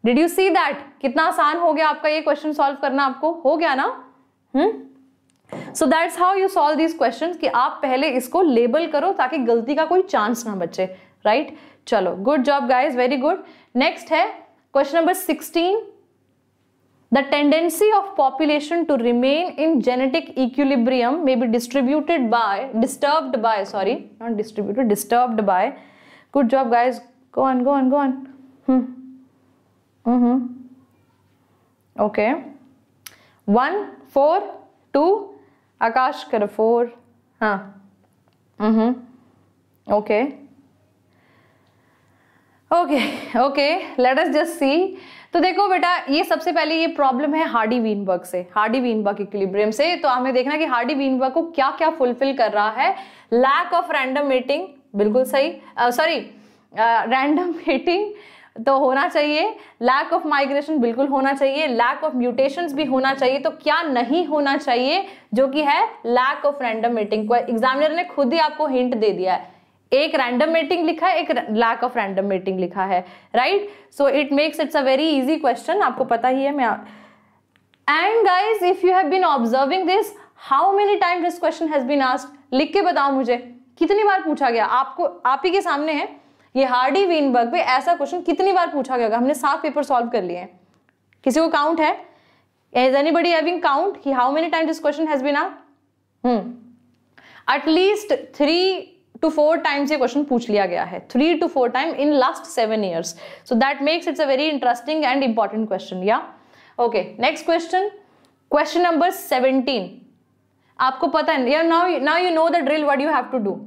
डिड यू सी दैट कितना आसान हो गया आपका ये क्वेश्चन सॉल्व करना आपको हो गया ना hmm so that's how you solve these question कि आप पहले इसको लेबल करो ताकि गलती का कोई चांस ना बचे राइट right? चलो good job guys very good next है question number sixteen The tendency of population to remain in genetic equilibrium may be distributed by, disturbed by, sorry, not distributed, disturbed by. Good job, guys. Go on, go on, go on. Hmm. Mm-hmm. Okay. One, four, two. Akash kar four. Huh. Mm-hmm. Okay. Okay. *laughs* Okay. Let us just see तो देखो बेटा ये सबसे पहले ये प्रॉब्लम है हार्डी वीनबर्ग से हार्डी वीनबर्ग इक्विलिब्रियम से तो हमें देखना कि हार्डी वीनबर्ग को क्या क्या फुलफिल कर रहा है लैक ऑफ रैंडम मीटिंग बिल्कुल सही सॉरी रैंडम मीटिंग तो होना चाहिए लैक ऑफ माइग्रेशन बिल्कुल होना चाहिए लैक ऑफ म्यूटेशन भी होना चाहिए तो क्या नहीं होना चाहिए जो कि है लैक ऑफ रैंडम मीटिंग को एग्जामिनर ने खुद ही आपको हिंट दे दिया है एक रैंडम मीटिंग लिखा है एक लैक ऑफ रैंडम मीटिंग लिखा है right so it makes it's a very easy question आपको पता ही है मैं and guys if you have been observing this how many time this question has been asked लिख के बताओ मुझे कितनी बार पूछा गया आपको आप ही के सामने है ये हार्डी वीनबर्ग पे ऐसा क्वेश्चन कितनी बार पूछा गया होगा हमने सात पेपर सॉल्व कर लिए हैं किसी को काउंट है is anybody having count कि how many time this question has been asked hmm at least three two four times ये क्वेश्चन पूछ लिया गया है three two four time in last seven years so that makes it's a very interesting and important question या okay next question question number seventeen आपको पता है या now now you know the drill what you have to do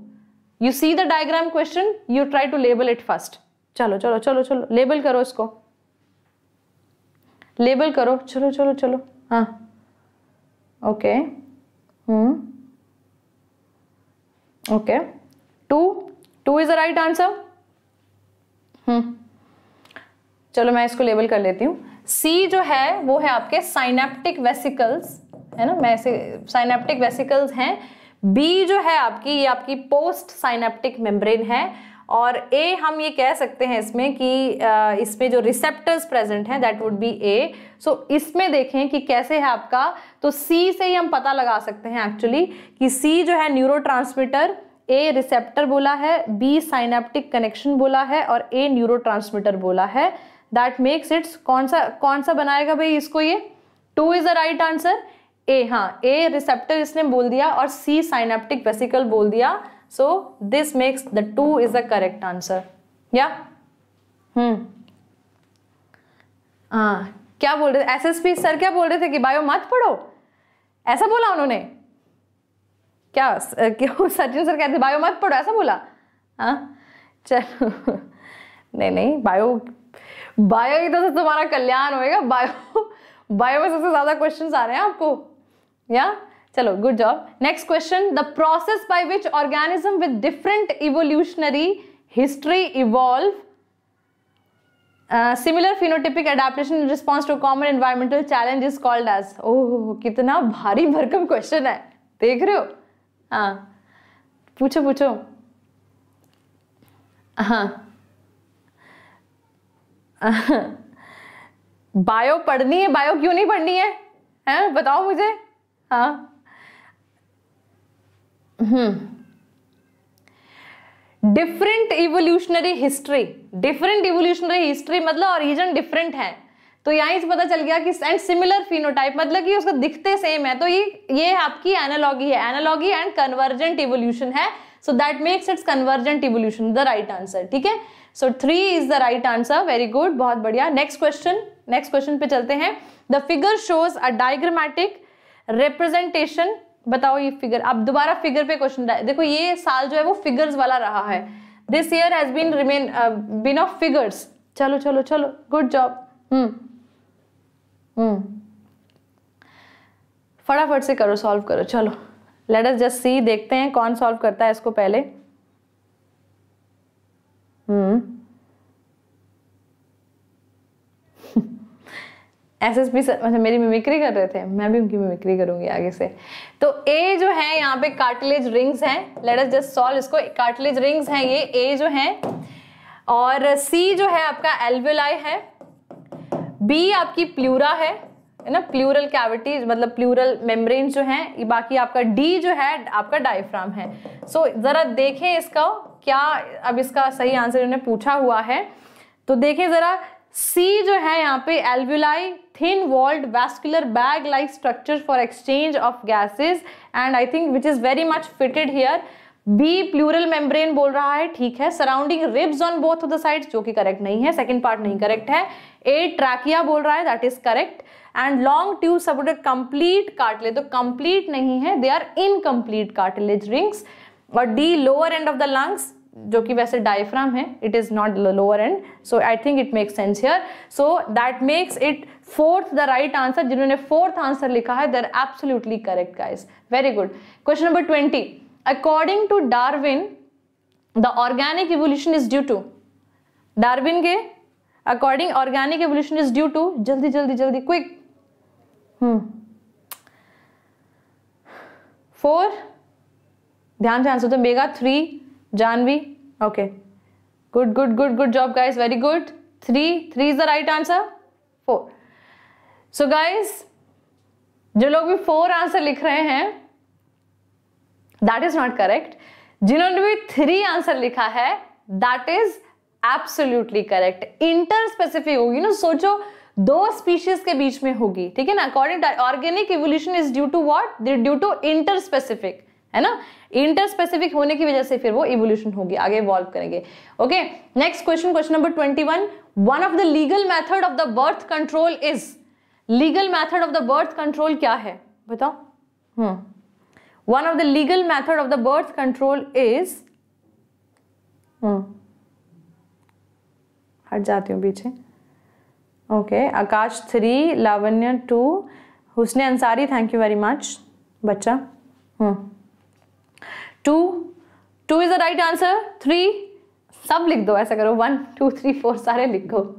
you see the diagram question you try to label it first चलो चलो चलो चलो लेबल करो इसको लेबल करो चलो चलो चलो हाँ okay hmm okay two two is the right answer hmm चलो मैं इसको लेबल कर लेती हूँ सी जो है वो है आपके साइनेप्टिक वेसिकल्स है ना मैं साइनेप्टिक वेसिकल्स हैं बी जो है आपकी ये आपकी पोस्ट साइनेप्टिक मेम्ब्रेन है और ए हम ये कह सकते हैं इसमें कि इसमें जो रिसेप्टर्स प्रेजेंट हैं that would be A so इसमें देखें कि कैसे है आपका तो सी से ही हम पता लगा सकते हैं एक्चुअली कि सी जो है न्यूरो ट्रांसमीटर ए रिसेप्टर बोला है बी साइनेप्टिक कनेक्शन बोला है और ए न्यूरो बोला है दैट मेक्स इट्स कौन सा कौन सा बनाएगा भाई इसको ये two is the right answer A हाँ ए रिसेप्टर इसने बोल दिया और सी साइनेप्टिक वेसिकल बोल दिया so this makes the two is a correct answer या हम्म हाँ क्या बोल रहे थे एस सर क्या बोल रहे थे कि बायो मत पढ़ो ऐसा बोला उन्होंने क्या *laughs* क्यों सचिन सर कहते बायो मत पढ़ो ऐसा बोला हाँ चलो *laughs* नहीं नहीं बायो बायो की तो से तुम्हारा कल्याण होएगा बायो बायो में सबसे ज़्यादा क्वेश्चन आ रहे हैं आपको या चलो good job next question the process by which organism with different evolutionary history evolve similar phenotypic in response to common environmental challenge is called as oh कितना भारी भरकम क्वेश्चन है देख रहे हो हाँ पूछो पूछो हाँ बायो पढ़नी है बायो क्यों नहीं पढ़नी है हैं बताओ मुझे हाँ hmm different evolutionary history different evolutionary history मतलब ओरिजिन डिफरेंट है तो यहाँ से पता चल गया कि एंड सिमिलर फिनोटाइप मतलब कि उसका दिखते सेम है तो ये ये आपकी एनालॉगी है एनालॉगी एंड कन्वर्जेंट इवोल्यूशन है so that makes it's convergent evolution the right answer ठीक है so three is the right answer very good बहुत बढ़िया नेक्स्ट क्वेश्चन नेक्स्ट क्वेश्चन पे चलते हैं the figure shows a diagrammatic representation बताओ ये फिगर अब दोबारा फिगर पे क्वेश्चन देखो ये साल जो है वो फिगर्स वाला रहा है this year has been remain been of figures चलो चलो चलो गुड जॉब हम्म हम्म। फटाफट से करो सॉल्व करो चलो लेट अस जस्ट सी देखते हैं कौन सॉल्व करता है इसको पहले हम्म एस एस पी सर अच्छा, मेरी मिमिक्री कर रहे थे मैं भी उनकी मिमिक्री करूंगी आगे से तो ए जो है यहाँ पे कार्टिलेज रिंग्स हैं लेट अस जस्ट सॉल्व इसको कार्टिलेज रिंग्स हैं ये ए जो है और सी जो है आपका एल्विलाई है बी आपकी प्लूरा है ना प्लूरल कैविटीज मतलब प्लूरल मेम्ब्रेन जो है बाकी आपका डी जो है आपका डायफ्राम है सो so, ज़रा देखें इसका क्या अब इसका सही आंसर इन्होंने पूछा हुआ है तो देखें ज़रा सी जो है यहाँ पे alveoli thin walled vascular bag like structure for exchange of gases and I think which is very much fitted here B pleural membrane बोल रहा है ठीक है surrounding ribs on both of the sides जो कि करेक्ट नहीं है सेकंड पार्ट नहीं करेक्ट है ए ट्रैकिया बोल रहा है that is correct and long tube supported complete cartilage तो कंप्लीट नहीं है they are incomplete cartilage rings और the lower end of the lungs जो कि वैसे डायफ्राम है it is not lower end so I think it makes sense here so that makes it fourth the right answer जिन्होंने फोर्थ आंसर लिखा है there absolutely correct guys very good question number twenty according to Darwin the organic evolution is due to Darwin के according organic evolution is due to जल्दी जल्दी जल्दी क्विक फोर ध्यान से आंसर तो Megha three Janvi okay good good good good job guys very good three three is the right answer four so guys जो लोग भी फोर आंसर लिख रहे हैं दैट इज नॉट करेक्ट जिन्होंने भी थ्री आंसर लिखा है that is absolutely correct interspecific होगी ना सोचो दो स्पीशीज के बीच में होगी ठीक है ना according to organic evolution is due to what due to interspecific है ना इंटर स्पेसिफिक होने की वजह से फिर वो इवोल्यूशन होगी आगे इवॉल्व करेंगे okay next question question number twenty one one of the legal method of the birth control is legal method of the birth control क्या है बताओ hmm one of the legal method of the birth control is hmm हट जाती हूँ पीछे okay Akash three Lavanya two Husne Ansari thank you very much बच्चा two two is the right answer three सब लिख दो ऐसा करो वन टू थ्री फोर सारे लिख दो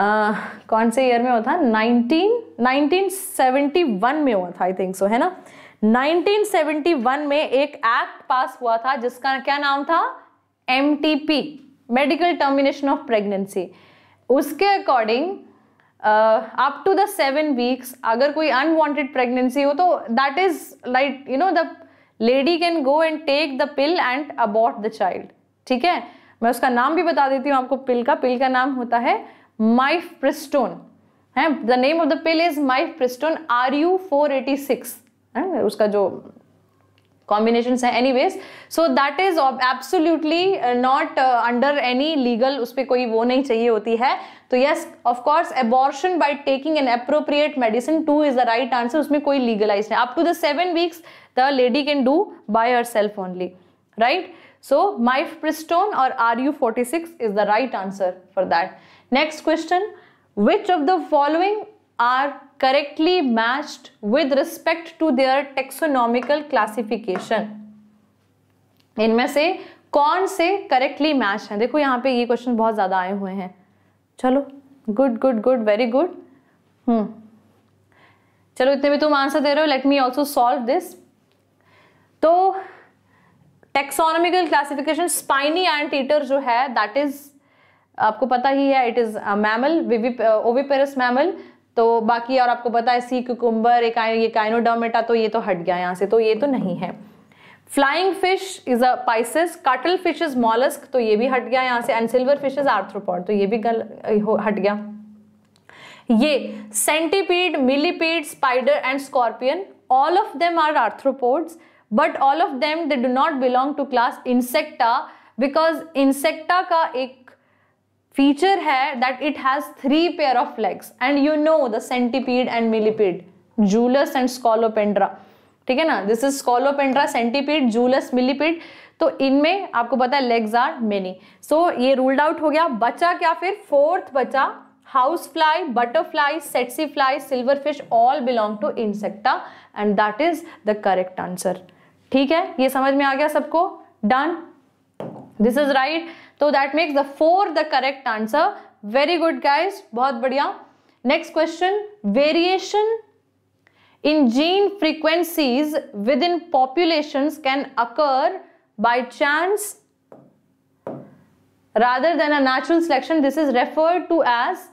Uh, कौन से ईयर में हुआ था नाइनटीन नाइनटीन सेवेंटी वन में हुआ था आई थिंक सो है ना 1971 में एक एक्ट पास हुआ था जिसका क्या नाम था M medical termination of pregnancy उसके according up to the seven weeks अगर कोई अनवांटेड प्रेगनेंसी हो तो that is like you know the lady can go and take the pill and abort the child ठीक है मैं उसका नाम भी बता देती हूँ आपको पिल का पिल का नाम होता है माइफ प्रिस्टोन है the name of the pill is mifepristone R U four eighty six उसका जो कॉम्बिनेशन है any ways so that is absolutely not under any legal उस पर कोई वो नहीं चाहिए होती है तो yes of course abortion by taking an appropriate medicine two is the right answer उसमें कोई लीगलाइज नहीं up to the seven weeks the lady can do by herself only right so mifepristone और R U forty six is the right answer for that next question which of the following are correctly matched with respect to their taxonomical classification. इनमें से कौन से करेक्टली मैच हैं देखो यहाँ पे ये क्वेश्चन बहुत ज़्यादा आए हुए हैं चलो good good good very good hmm चलो इतने भी तुम आंसर दे रहे हो let me also solve this तो taxonomical classification spiny anteater जो है दैट इज आपको पता ही है it is mammal oviparous mammal तो बाकी और आपको पता है सी कुकुम्बर एक ये काइनोडोमेटा तो ये तो हट गया यहाँ से तो ये तो नहीं है flying fish is a pisces cuttlefish is mollusc तो ये भी हट गया यहाँ से and silverfish is arthropod तो ये भी गल हट गया ये centipede millipede spider and scorpion all of them are arthropods but all of them they do not belong to class Insecta because Insecta का एक फीचर है that it has three pair of legs and you know the centipede and millipede Julus and Scolopendra ठीक है ना this is Scolopendra centipede Julus millipede तो इनमें आपको पता है लेग्स आर मेनी सो ये रूल्ड आउट हो गया बचा क्या फिर फोर्थ बचा housefly butterfly tsetse fly silverfish all belong to Insecta and that is the correct answer ठीक है ये समझ में आ गया सबको डन दिस इज राइट तो that makes the four the correct answer very good guys बहुत बढ़िया next question variation in gene frequencies within population can occur by chance rather than a natural selection this is referred to as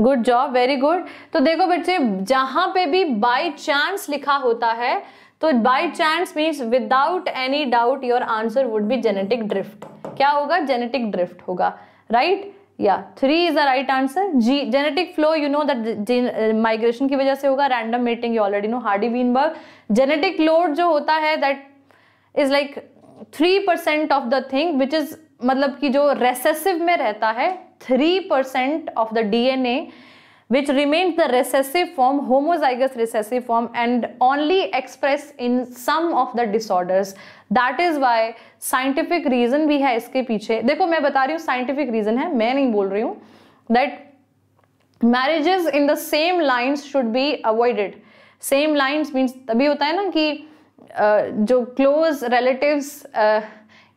good job very good तो देखो बच्चे जहां पे भी बाई चांस लिखा होता है तो by chance means without any doubt your answer would be genetic drift क्या होगा जेनेटिक ड्रिफ्ट होगा राइट या three is the right answer जी genetic flow you know that migration की वजह से होगा random mating you already know Hardy Weinberg genetic load जो होता है that is like three percent of the thing which is मतलब कि जो रेसेसिव में रहता है three percent of the DNA which remains the recessive form homozygous recessive form and only express in some of the disorders that is why scientific reason भी है इसके पीछे देखो मैं बता रही हूँ साइंटिफिक रीजन है मैं नहीं बोल रही हूँ that marriages in the same lines should be avoided same lines means तभी होता है ना कि जो क्लोज रिलेटिव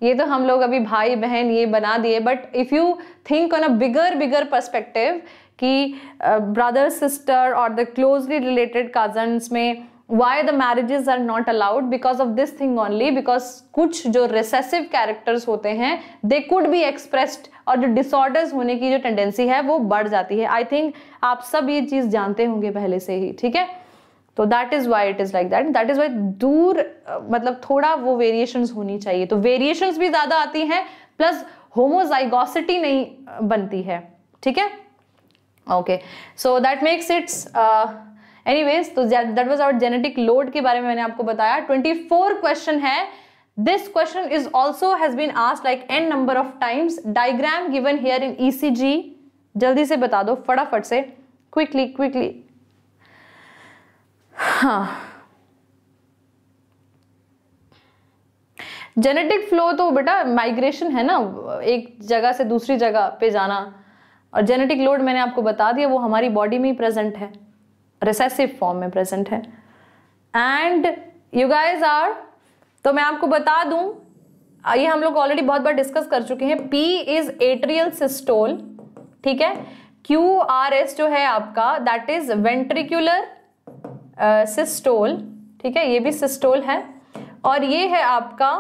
ये तो हम लोग अभी भाई बहन ये बना दिए but if you think on a bigger bigger perspective कि ब्रदर सिस्टर और द क्लोजली रिलेटेड कजन्स में why the marriages are not allowed because of this thing only because कुछ जो रिसेसिव कैरेक्टर्स होते हैं दे कुड बी एक्सप्रेस्ड और जो डिसऑर्डर्स होने की जो टेंडेंसी है वो बढ़ जाती है आई थिंक आप सब ये चीज़ जानते होंगे पहले से ही ठीक है तो that is why it is like that that is why दूर मतलब थोड़ा वो वेरिएशन होनी चाहिए तो वेरिएशन भी ज़्यादा आती हैं प्लस होमोजाइगोसिटी नहीं बनती है ठीक है okay so that makes it's any ways तो that was our genetic load के बारे में मैंने आपको बताया ट्वेंटी फोर क्वेश्चन है this question is also has been asked like an number of times diagram given here in E C G जल्दी से बता दो फटाफट से क्विकली क्विकली हाँ जेनेटिक फ्लो तो बेटा माइग्रेशन है ना एक जगह से दूसरी जगह पे जाना और जेनेटिक लोड मैंने आपको बता दिया वो हमारी बॉडी में ही प्रेजेंट है रिसेसिव फॉर्म में प्रेजेंट है एंड यू गाइज आर तो मैं आपको बता दूं ये हम लोग ऑलरेडी बहुत बार डिस्कस कर चुके हैं पी इज एट्रियल सिस्टोल ठीक है क्यू आर एस जो है आपका दैट इज वेंट्रिकुलर सिस्टोल ठीक है ये भी सिस्टोल है और ये है आपका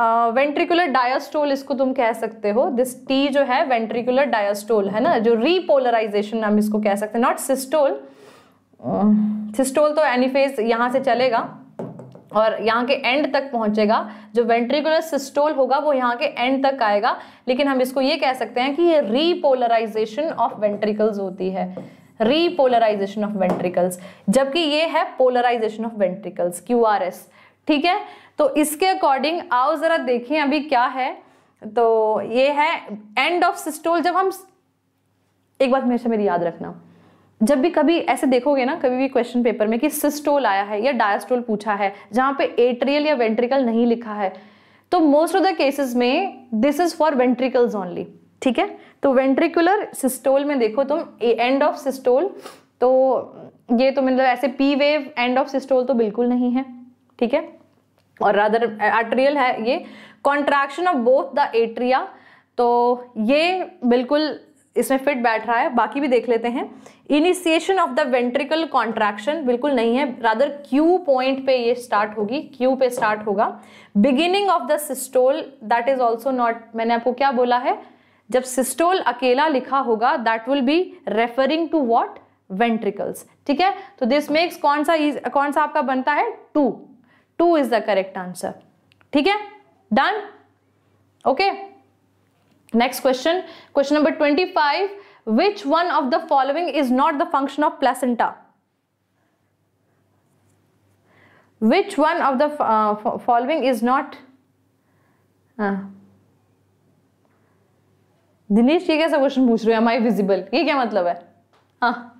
वेंट्रिकुलर डायस्टोल इसको तुम कह सकते हो दिस टी जो है वेंट्रिकुलर डायस्टोल है ना जो रीपोलराइजेशन हम इसको कह सकते हैं नॉट सिस्टोल सिस्टोल तो एनीफेज यहाँ से चलेगा और यहाँ के एंड तक पहुँचेगा जो वेंट्रिकुलर सिस्टोल होगा वो यहाँ के एंड तक आएगा लेकिन हम इसको ये कह सकते हैं कि ये रीपोलराइजेशन ऑफ वेंट्रिकल्स होती है रीपोलराइजेशन ऑफ वेंट्रिकल्स जबकि ये है पोलराइजेशन ऑफ वेंट्रिकल्स क्यू ठीक है तो इसके अकॉर्डिंग आओ ज़रा देखें अभी क्या है तो ये है एंड ऑफ सिस्टोल जब हम एक बात हमेशा मेरी याद रखना जब भी कभी ऐसे देखोगे ना कभी भी क्वेश्चन पेपर में कि सिस्टोल आया है या डायस्टोल पूछा है जहां पे एट्रियल या वेंट्रिकल नहीं लिखा है तो मोस्ट ऑफ द केसेस में this is for ventricles only ठीक है तो वेंट्रिकुलर सिस्टोल में देखो तुम एंड ऑफ सिस्टोल तो ये तो मतलब ऐसे P wave end of systole तो बिल्कुल नहीं है ठीक है और रादर एट्रियल है ये contraction of both the atria तो ये बिल्कुल इसमें फिट बैठ रहा है बाकी भी देख लेते हैं initiation of the ventricle contraction बिल्कुल नहीं है रादर क्यू पॉइंट पे ये स्टार्ट होगी क्यू पे स्टार्ट होगा beginning of the systole that is also not मैंने आपको क्या बोला है जब सिस्टोल अकेला लिखा होगा that will be referring to what ventricles ठीक है तो दिस मेक्स कौन सा कौन सा आपका बनता है two two is the correct answer ठीक है done okay next question question number twenty five which one of the following is not the function of placenta which one of the following is not Dinesh ये कैसा क्वेश्चन पूछ रहे हो एम आई विजिबल ये क्या मतलब है हाँ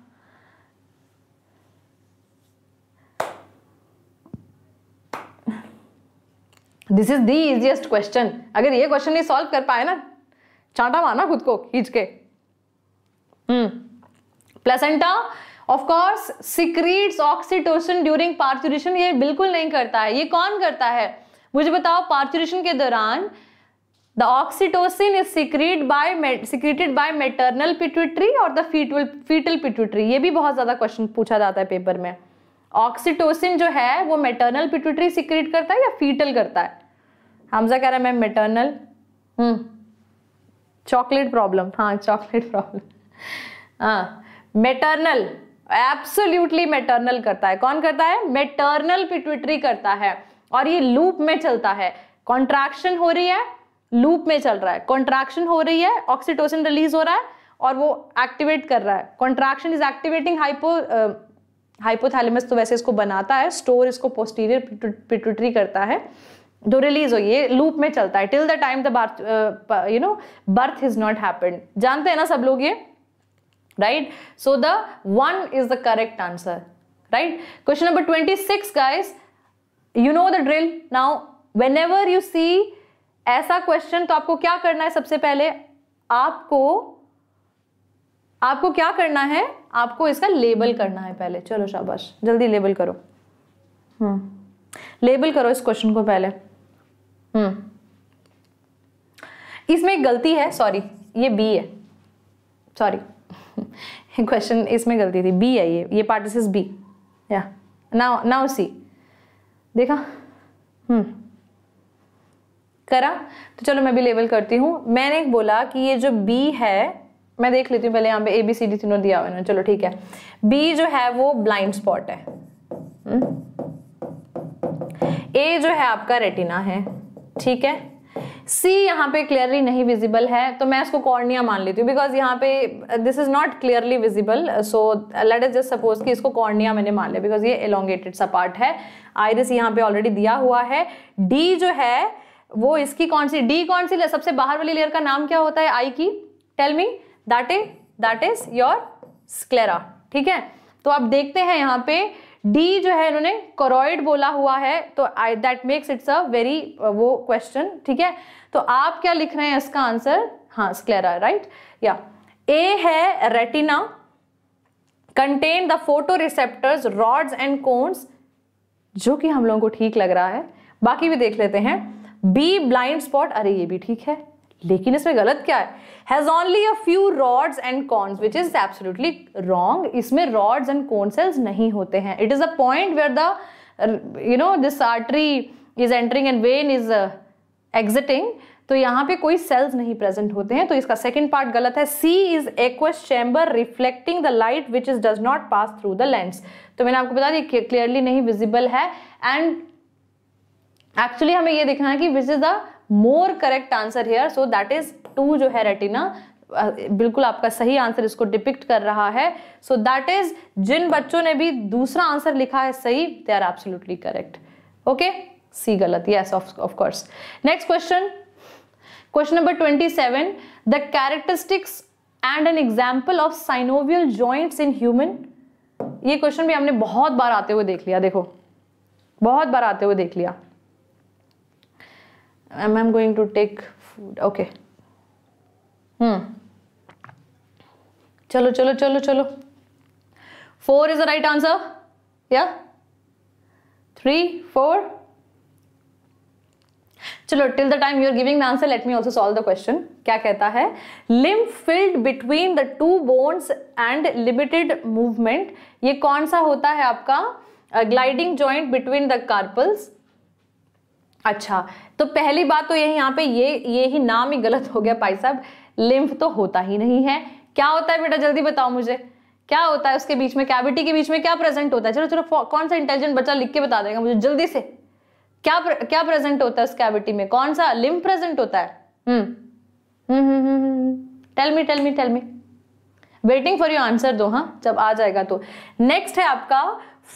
this is the easiest question अगर ये क्वेश्चन नहीं सॉल्व कर पाए ना चांटा माना खुद को खींच के placenta of course secretes oxytocin during parturition ये बिल्कुल नहीं करता है ये कौन करता है मुझे बताओ पार्चुरेशन के दौरान the oxytocin is secrete by secreted by maternal pituitary और द फीटल फीटल पिट्यूटरी ये भी बहुत ज़्यादा क्वेश्चन पूछा जाता है पेपर में ऑक्सीटोसिन जो है वो मेटर्नल पिट्यूटरी सिक्रेट करता है या फीटल करता है हमजा कह रहा है मैम मेटर्नल चॉकलेट प्रॉब्लम हाँ चॉकलेट प्रॉब्लम हाँ मेटर्नल एब्सोल्यूटली मेटर्नल करता है कौन करता है मेटर्नल पिट्यूटरी करता है और ये लूप में चलता है कॉन्ट्रैक्शन हो रही है लूप में चल रहा है कॉन्ट्रैक्शन हो रही है ऑक्सीटोसिन रिलीज हो रहा है और वो एक्टिवेट कर रहा है contraction is activating hypo hypothalamus तो वैसे इसको बनाता है स्टोर इसको पोस्टीरियर पिट्यूटरी करता है दो तो रिलीज हो ये लूप में चलता है till the time the birth you know birth is not happened जानते हैं ना सब लोग ये right so the one is the correct answer right question number twenty six guys you know the drill now whenever you see ऐसा क्वेश्चन तो आपको क्या करना है सबसे पहले आपको आपको क्या करना है आपको इसका लेबल करना है पहले चलो शाबाश जल्दी लेबल करो लेबल हम्म, करो इस क्वेश्चन को पहले हम्म इसमें एक गलती है सॉरी ये बी है सॉरी क्वेश्चन *laughs* इसमें गलती थी बी है ये ये पार्ट इस बी या नाउ नाउ सी देखा हम्म करा तो चलो मैं भी लेबल करती हूँ मैंने बोला कि ये जो बी है मैं देख लेती हूँ पहले यहाँ पे ए बी सी डी तीनों दिया हुआ है चलो ठीक है बी जो है वो ब्लाइंड स्पॉट है ए हम्म। जो है आपका रेटिना है ठीक है सी यहाँ पे क्लियरली नहीं विजिबल है तो मैं इसको कॉर्निया मान लेती हूँ बिकॉज यहाँ पे this is not clearly visible so let is just suppose कि इसको कॉर्निया मैंने मान लिया बिकॉज ये एलोंगेटेड सा पार्ट है आयरिस यहाँ पे ऑलरेडी दिया हुआ है डी जो है वो इसकी कौन सी डी कौन सी सबसे बाहर वाली लेयर का नाम क्या होता है आई की tell me that is that is your sclera ठीक है तो आप देखते हैं यहाँ पे डी जो है इन्होंने कोरोइड बोला हुआ है तो I that makes it's a very वो क्वेश्चन ठीक है तो आप क्या लिख रहे हैं इसका आंसर हाँ स्क्लेरा राइट या ए है retina contain the photoreceptors rods and cones जो कि हम लोगों को ठीक लग रहा है बाकी भी देख लेते हैं बी ब्लाइंड स्पॉट अरे ये भी ठीक है लेकिन इसमें गलत क्या है has only a few rods and cones which is absolutely wrong इसमें रॉड्स एंड कॉन सेल्स नहीं होते हैं it is a point where the you know this artery is entering and vein is exiting तो यहाँ पे कोई सेल्स नहीं प्रेजेंट होते हैं तो इसका सेकंड पार्ट गलत है C is aqueous chamber reflecting the light which is does not pass through the lens तो मैंने आपको बता दिया क्लियरली नहीं विजिबल है एंड एक्चुअली हमें ये देखना है कि which is the more correct answer here so that is two जो है रेटिना बिल्कुल आपका सही आंसर इसको डिपिक्ट कर रहा है सो दैट इज जिन बच्चों ने भी दूसरा आंसर लिखा है सही they are absolutely correct okay C गलत yes of course next question question number twenty seven the characteristics and an example of synovial joints in human ये क्वेश्चन भी हमने बहुत बार आते हुए देख लिया देखो बहुत बार आते हुए देख लिया am I going to take food? Okay. Hmm. चलो चलो चलो चलो four is the right answer या थ्री फोर चलो till the time you are giving the answer let me also solve the question क्या कहता है lymph filled between the two bones and limited movement ये कौन सा होता है आपका gliding joint between the carpals अच्छा तो पहली बात तो यही यहाँ पे ये ये ही नाम ही गलत हो गया भाई साहब लिम्फ तो होता ही नहीं है क्या होता है बेटा जल्दी बताओ मुझे क्या होता है उसके बीच में कैविटी के बीच में क्या प्रेजेंट होता है चलो चलो कौन सा इंटेलिजेंट बच्चा लिख के बता देगा मुझे जल्दी से क्या प्र, क्या प्रेजेंट होता है उस कैविटी में कौन सा लिम्फ प्रेजेंट होता है tell me tell me tell me waiting for your answer दो हाँ जब आ जाएगा तो नेक्स्ट है आपका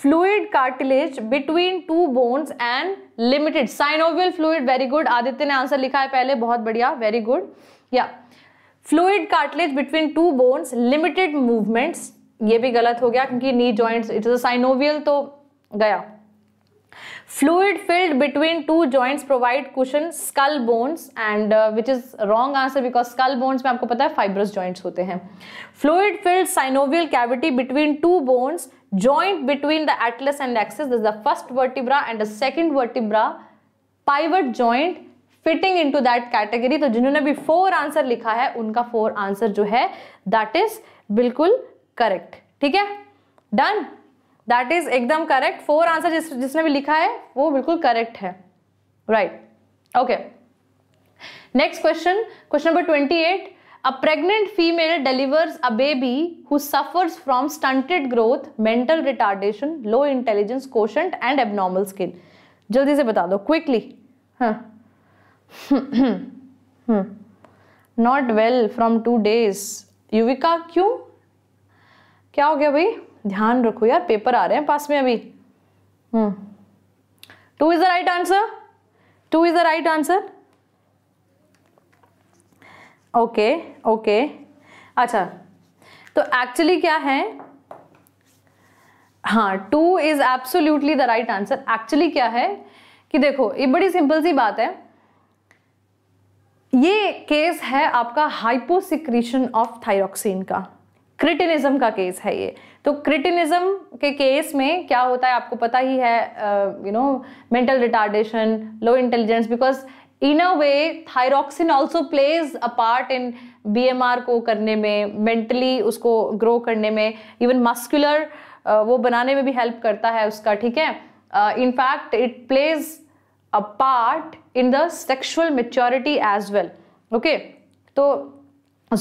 fluid cartilage between two bones and limited synovial fluid very good Aditya ने आंसर लिखा है पहले बहुत बढ़िया वेरी गुड या fluid cartilage between two bones limited movements ये भी गलत हो गया क्योंकि knee joint it is synovial तो गया fluid filled between two joints provide question skull bones and which is wrong answer because skull bones में आपको पता है फाइबरस ज्वाइंट्स होते हैं fluid filled synovial cavity between two bones joint between the atlas and axis this is the first vertebra and the second vertebra pivot joint fitting into that category तो जिन्होंने भी फोर आंसर लिखा है उनका फोर आंसर जो है दैट इज बिल्कुल करेक्ट ठीक है डन दैट इज एकदम करेक्ट फोर आंसर जिस जिसने भी लिखा है वो बिल्कुल करेक्ट है right okay next question question number twenty eight a pregnant female delivers a baby who suffers from stunted growth mental retardation low intelligence question and abnormal skin जल्दी से बता दो quickly not well from two days Yuvika क्यों क्या हो गया भाई ध्यान रखो यार पेपर आ रहे हैं पास में अभी two is the right answer two is the right answer okay okay अच्छा तो एक्चुअली क्या है हाँ two is absolutely the right answer actually क्या है कि देखो ये बड़ी सिंपल सी बात है ये केस है आपका हाइपोसिक्रीशन ऑफ थायरोक्सिन का क्रिटिनिज्म का केस है ये तो क्रिटिनिज्म के केस में क्या होता है आपको पता ही है you know mental retardation low intelligence because in a way thyroxine also plays a part in B M R को करने में मेंटली उसको ग्रो करने में इवन मस्कुलर uh, वो बनाने में भी हेल्प करता है उसका ठीक है in fact it plays a part in the sexual maturity as well okay तो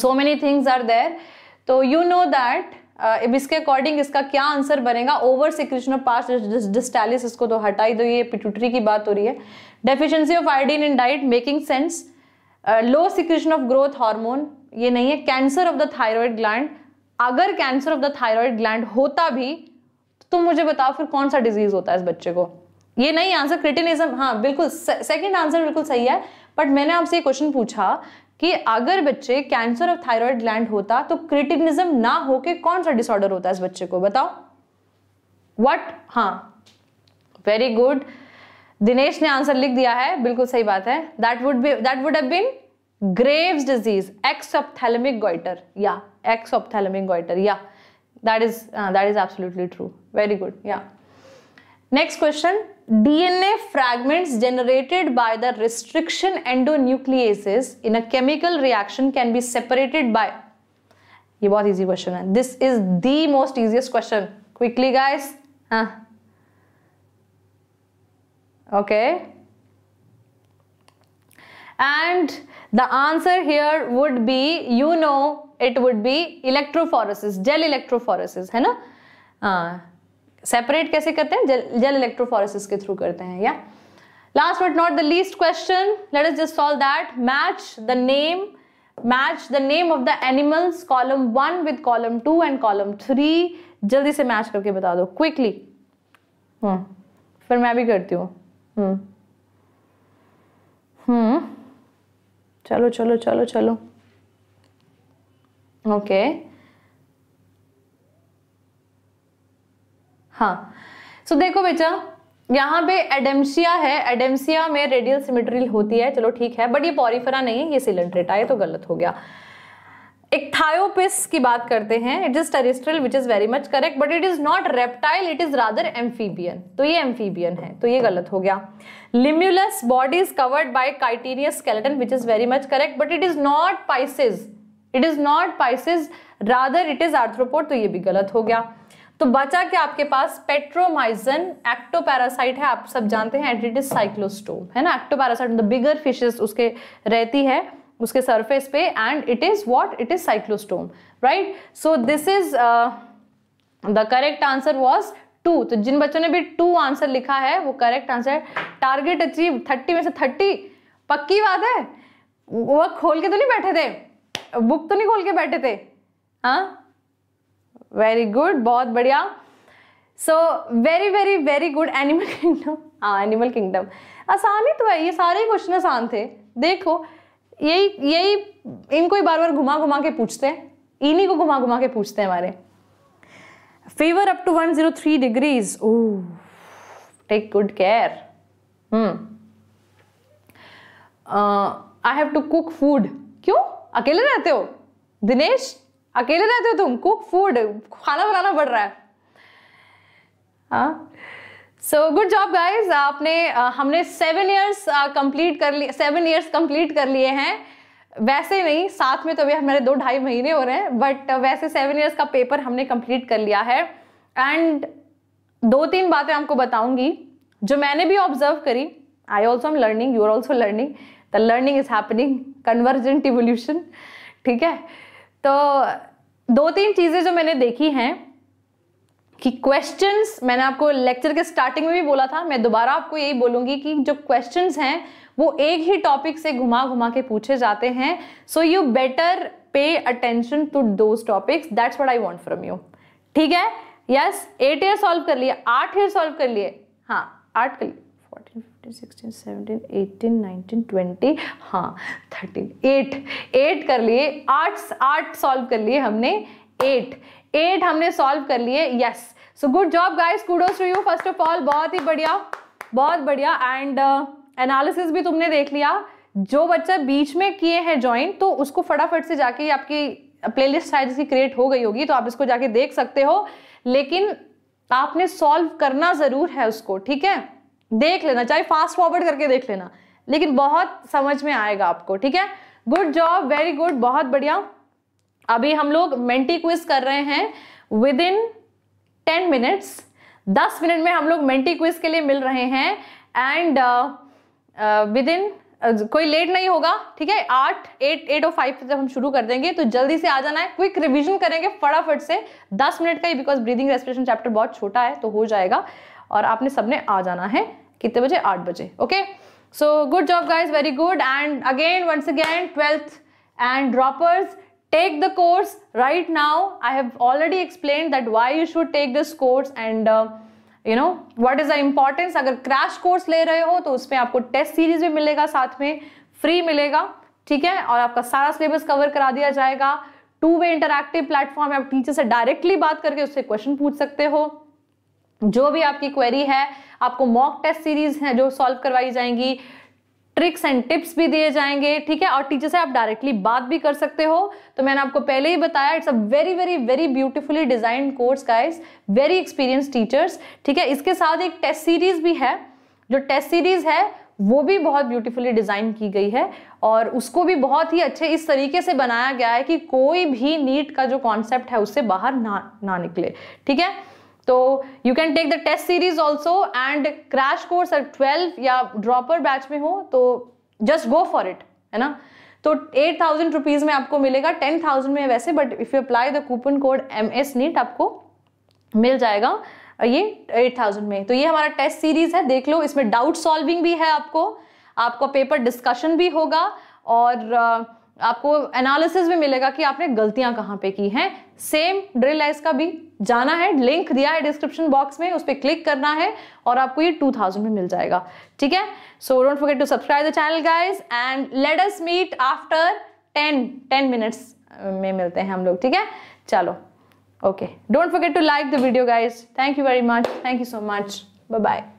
so many things are there तो यू नो दैट इसके अकॉर्डिंग इसका क्या आंसर बनेगा over secretion of pars distalis इसको तो हटाई दो ये पिटूटरी की बात हो रही है deficiency of iodine in diet making sense low secretion of growth hormone ये नहीं है cancer of the thyroid gland अगर cancer of the thyroid gland होता भी तो तुम मुझे बताओ फिर कौन सा डिजीज होता है इस बच्चे को ये नहीं आंसर क्रिटिनिज्म हाँ बिल्कुल सेकंड आंसर बिल्कुल सही है बट मैंने आपसे ये क्वेश्चन पूछा कि अगर बच्चे कैंसर ऑफ थायराइड ग्लैंड होता तो क्रिटिनिज्म ना होके कौन सा डिसऑर्डर होता है इस बच्चे को बताओ वट हाँ वेरी गुड दिनेश ने आंसर लिख दिया है बिल्कुल सही बात है that would be that would have been Graves disease exophthalmic goitre या एक्स ऑप्थेलमिक गोइटर या that is that is absolutely true very good या next question DNA fragments generated by the restriction endonucleases in a chemical reaction can be separated by ये बहुत इजी क्वेश्चन है this is the most easiest question quickly guys हाँ okay and the answer here would be you know it would be electrophoresis gel electrophoresis है ना सेपरेट हाँ. कैसे करते हैं जेल जल इलेक्ट्रोफोरेसिस के थ्रू करते हैं या last but not the least question let us just solve that match the name match the name of the animals column one with column two and column three जल्दी से मैच करके बता दो क्विकली हाँ. फिर मैं भी करती हूँ हम्म।, हम्म चलो चलो चलो चलो ओके हाँ सो देखो बेटा यहाँ पे एडेमसिया है एडेमसिया में रेडियल सिमेट्रिल होती है चलो ठीक है बट ये पॉरीफरा नहीं है ये सिलेंड्रेटा है तो गलत हो गया इक्थायोपिस की बात करते हैं it is terrestrial which is very much correct but it is not reptile it is rather amphibian तो ये एम्फीबियन है तो ये गलत हो गया Limulus body is covered by chitinous skeleton which is very much correct but it is not pisces it is not pisces rather it is arthropod तो ये भी गलत हो गया तो बचा क्या आपके पास पेट्रोमाइजन एक्टोपैरासाइट है आप सब जानते हैं एंड इट इज साइक्लोस्टोम है ना एक्टोपैरासाइट द बिगर फिशेस उसके रहती है उसके सरफेस पे and it is what it is cyclostome right so this is the correct answer was two तो जिन बच्चों ने भी टू आंसर लिखा है वो correct answer target achieve thirty में से थर्टी पक्की बात है वो खोल के तो नहीं बैठे थे बुक तो नहीं खोल के बैठे थे हाँ वेरी गुड बहुत बढ़िया so very very very good animal kingdom हाँ एनिमल किंगडम आसान ही तो है ये सारे क्वेश्चन आसान थे देखो यही यही इनको ही बार बार घुमा घुमा के पूछते हैं इन्हीं को घुमा घुमा के पूछते हैं हमारे fever up to 103 degrees oh take good care I have to cook food क्यों अकेले रहते हो दिनेश अकेले रहते हो तुम कुक फूड खाना बनाना पड़ रहा है हाँ सो गुड जॉब गाइज आपने हमने सेवन ईयर्स कंप्लीट कर लिए सेवन ईयर्स कंप्लीट कर लिए हैं वैसे नहीं साथ में तो अभी हमारे दो ढाई महीने हो रहे हैं बट वैसे सेवन ईयर्स का पेपर हमने कंप्लीट कर लिया है एंड दो तीन बातें आपको बताऊंगी जो मैंने भी ऑब्जर्व करी I also am learning you are also learning the learning is happening convergent evolution ठीक है तो दो तीन चीज़ें जो मैंने देखी हैं कि क्वेश्चंस मैंने आपको लेक्चर के स्टार्टिंग में भी बोला था मैं दोबारा आपको यही बोलूंगी कि जो क्वेश्चंस हैं वो एक ही टॉपिक से घुमा घुमा के पूछे जाते हैं so you better pay attention to those topics that's what I want from you ठीक है यस एट ईयर सॉल्व कर लिए आठ ईयर सॉल्व कर लिए हाँ आठ कर लिए fourteen fifteen sixteen seventeen eighteen nineteen twenty हाँ थर्टीन एट एट कर लिए आठ आठ सॉल्व कर लिए हमने एट एट हमने सॉल्व कर लिए yes so good job guys kudos to you first of all बहुत ही बढ़िया बहुत बढ़िया एंड एनालिसिस uh, भी तुमने देख लिया जो बच्चा बीच में किए हैं ज्वाइन तो उसको फटाफट से जाके आपकी प्लेलिस्ट शायद इसकी क्रिएट हो गई होगी तो आप इसको जाके देख सकते हो लेकिन आपने सॉल्व करना ज़रूर है उसको ठीक है देख लेना चाहे फास्ट फॉरवर्ड करके देख लेना लेकिन बहुत समझ में आएगा आपको ठीक है गुड जॉब वेरी गुड बहुत बढ़िया अभी हम लोग मेंटी क्विज कर रहे हैं विद इन टेन मिनट्स दस मिनट में हम लोग मेंटी क्विज के लिए मिल रहे हैं एंड विद इन कोई लेट नहीं होगा ठीक है आठ एट एट और फाइव जब हम शुरू कर देंगे तो जल्दी से आ जाना है क्विक रिवीजन करेंगे फटाफट से दस मिनट का ही बिकॉज ब्रीदिंग रेस्पिरेशन चैप्टर बहुत छोटा है तो हो जाएगा और आपने सबने आ जाना है कितने बजे आठ बजे okay so good job guys very good and again once again twelfth and droppers take the course right now i have already explained that why you should take this course and uh, you know what is the importance अगर क्रैश कोर्स ले रहे हो तो उसमें आपको टेस्ट सीरीज भी मिलेगा साथ में फ्री मिलेगा ठीक है और आपका सारा सिलेबस कवर करा दिया जाएगा टू वे इंटरक्टिव प्लेटफॉर्म आप टीचर से डायरेक्टली बात करके उससे क्वेश्चन पूछ सकते हो जो भी आपकी क्वेरी है आपको मॉक टेस्ट सीरीज है जो सॉल्व करवाई जाएंगी ट्रिक्स एंड टिप्स भी दिए जाएंगे ठीक है और टीचर से आप डायरेक्टली बात भी कर सकते हो तो मैंने आपको पहले ही बताया it's a very very very beautifully design course guys very experience teachers ठीक है इसके साथ एक टेस्ट सीरीज भी है जो टेस्ट सीरीज है वो भी बहुत ब्यूटीफुली डिज़ाइन की गई है और उसको भी बहुत ही अच्छे इस तरीके से बनाया गया है कि कोई भी नीट का जो कॉन्सेप्ट है उससे बाहर ना ना निकले ठीक है तो you can take the test series also and crash course twelve या ड्रॉपर बैच में हो तो जस्ट गो फॉर इट है ना तो एट थाउजेंड रुपीज़ में आपको मिलेगा टेन थाउजेंड में वैसे but if you apply the coupon code M S NEET आपको मिल जाएगा ये एट थाउजेंड में तो ये हमारा टेस्ट सीरीज़ है देख लो इसमें डाउट सॉल्विंग भी है आपको आपको पेपर डिस्कशन भी होगा और आपको एनालिसिस भी मिलेगा कि आपने गलतियां कहाँ पे की हैं सेम ड्रिल है इसका भी जाना है लिंक दिया है डिस्क्रिप्शन बॉक्स में उस पर क्लिक करना है और आपको ये 2000 में मिल जाएगा ठीक है so don't forget to subscribe the channel guys and let us meet after 10 10 minutes में मिलते हैं हम लोग ठीक है चलो okay don't forget to like the video guys thank you very much thank you so much bye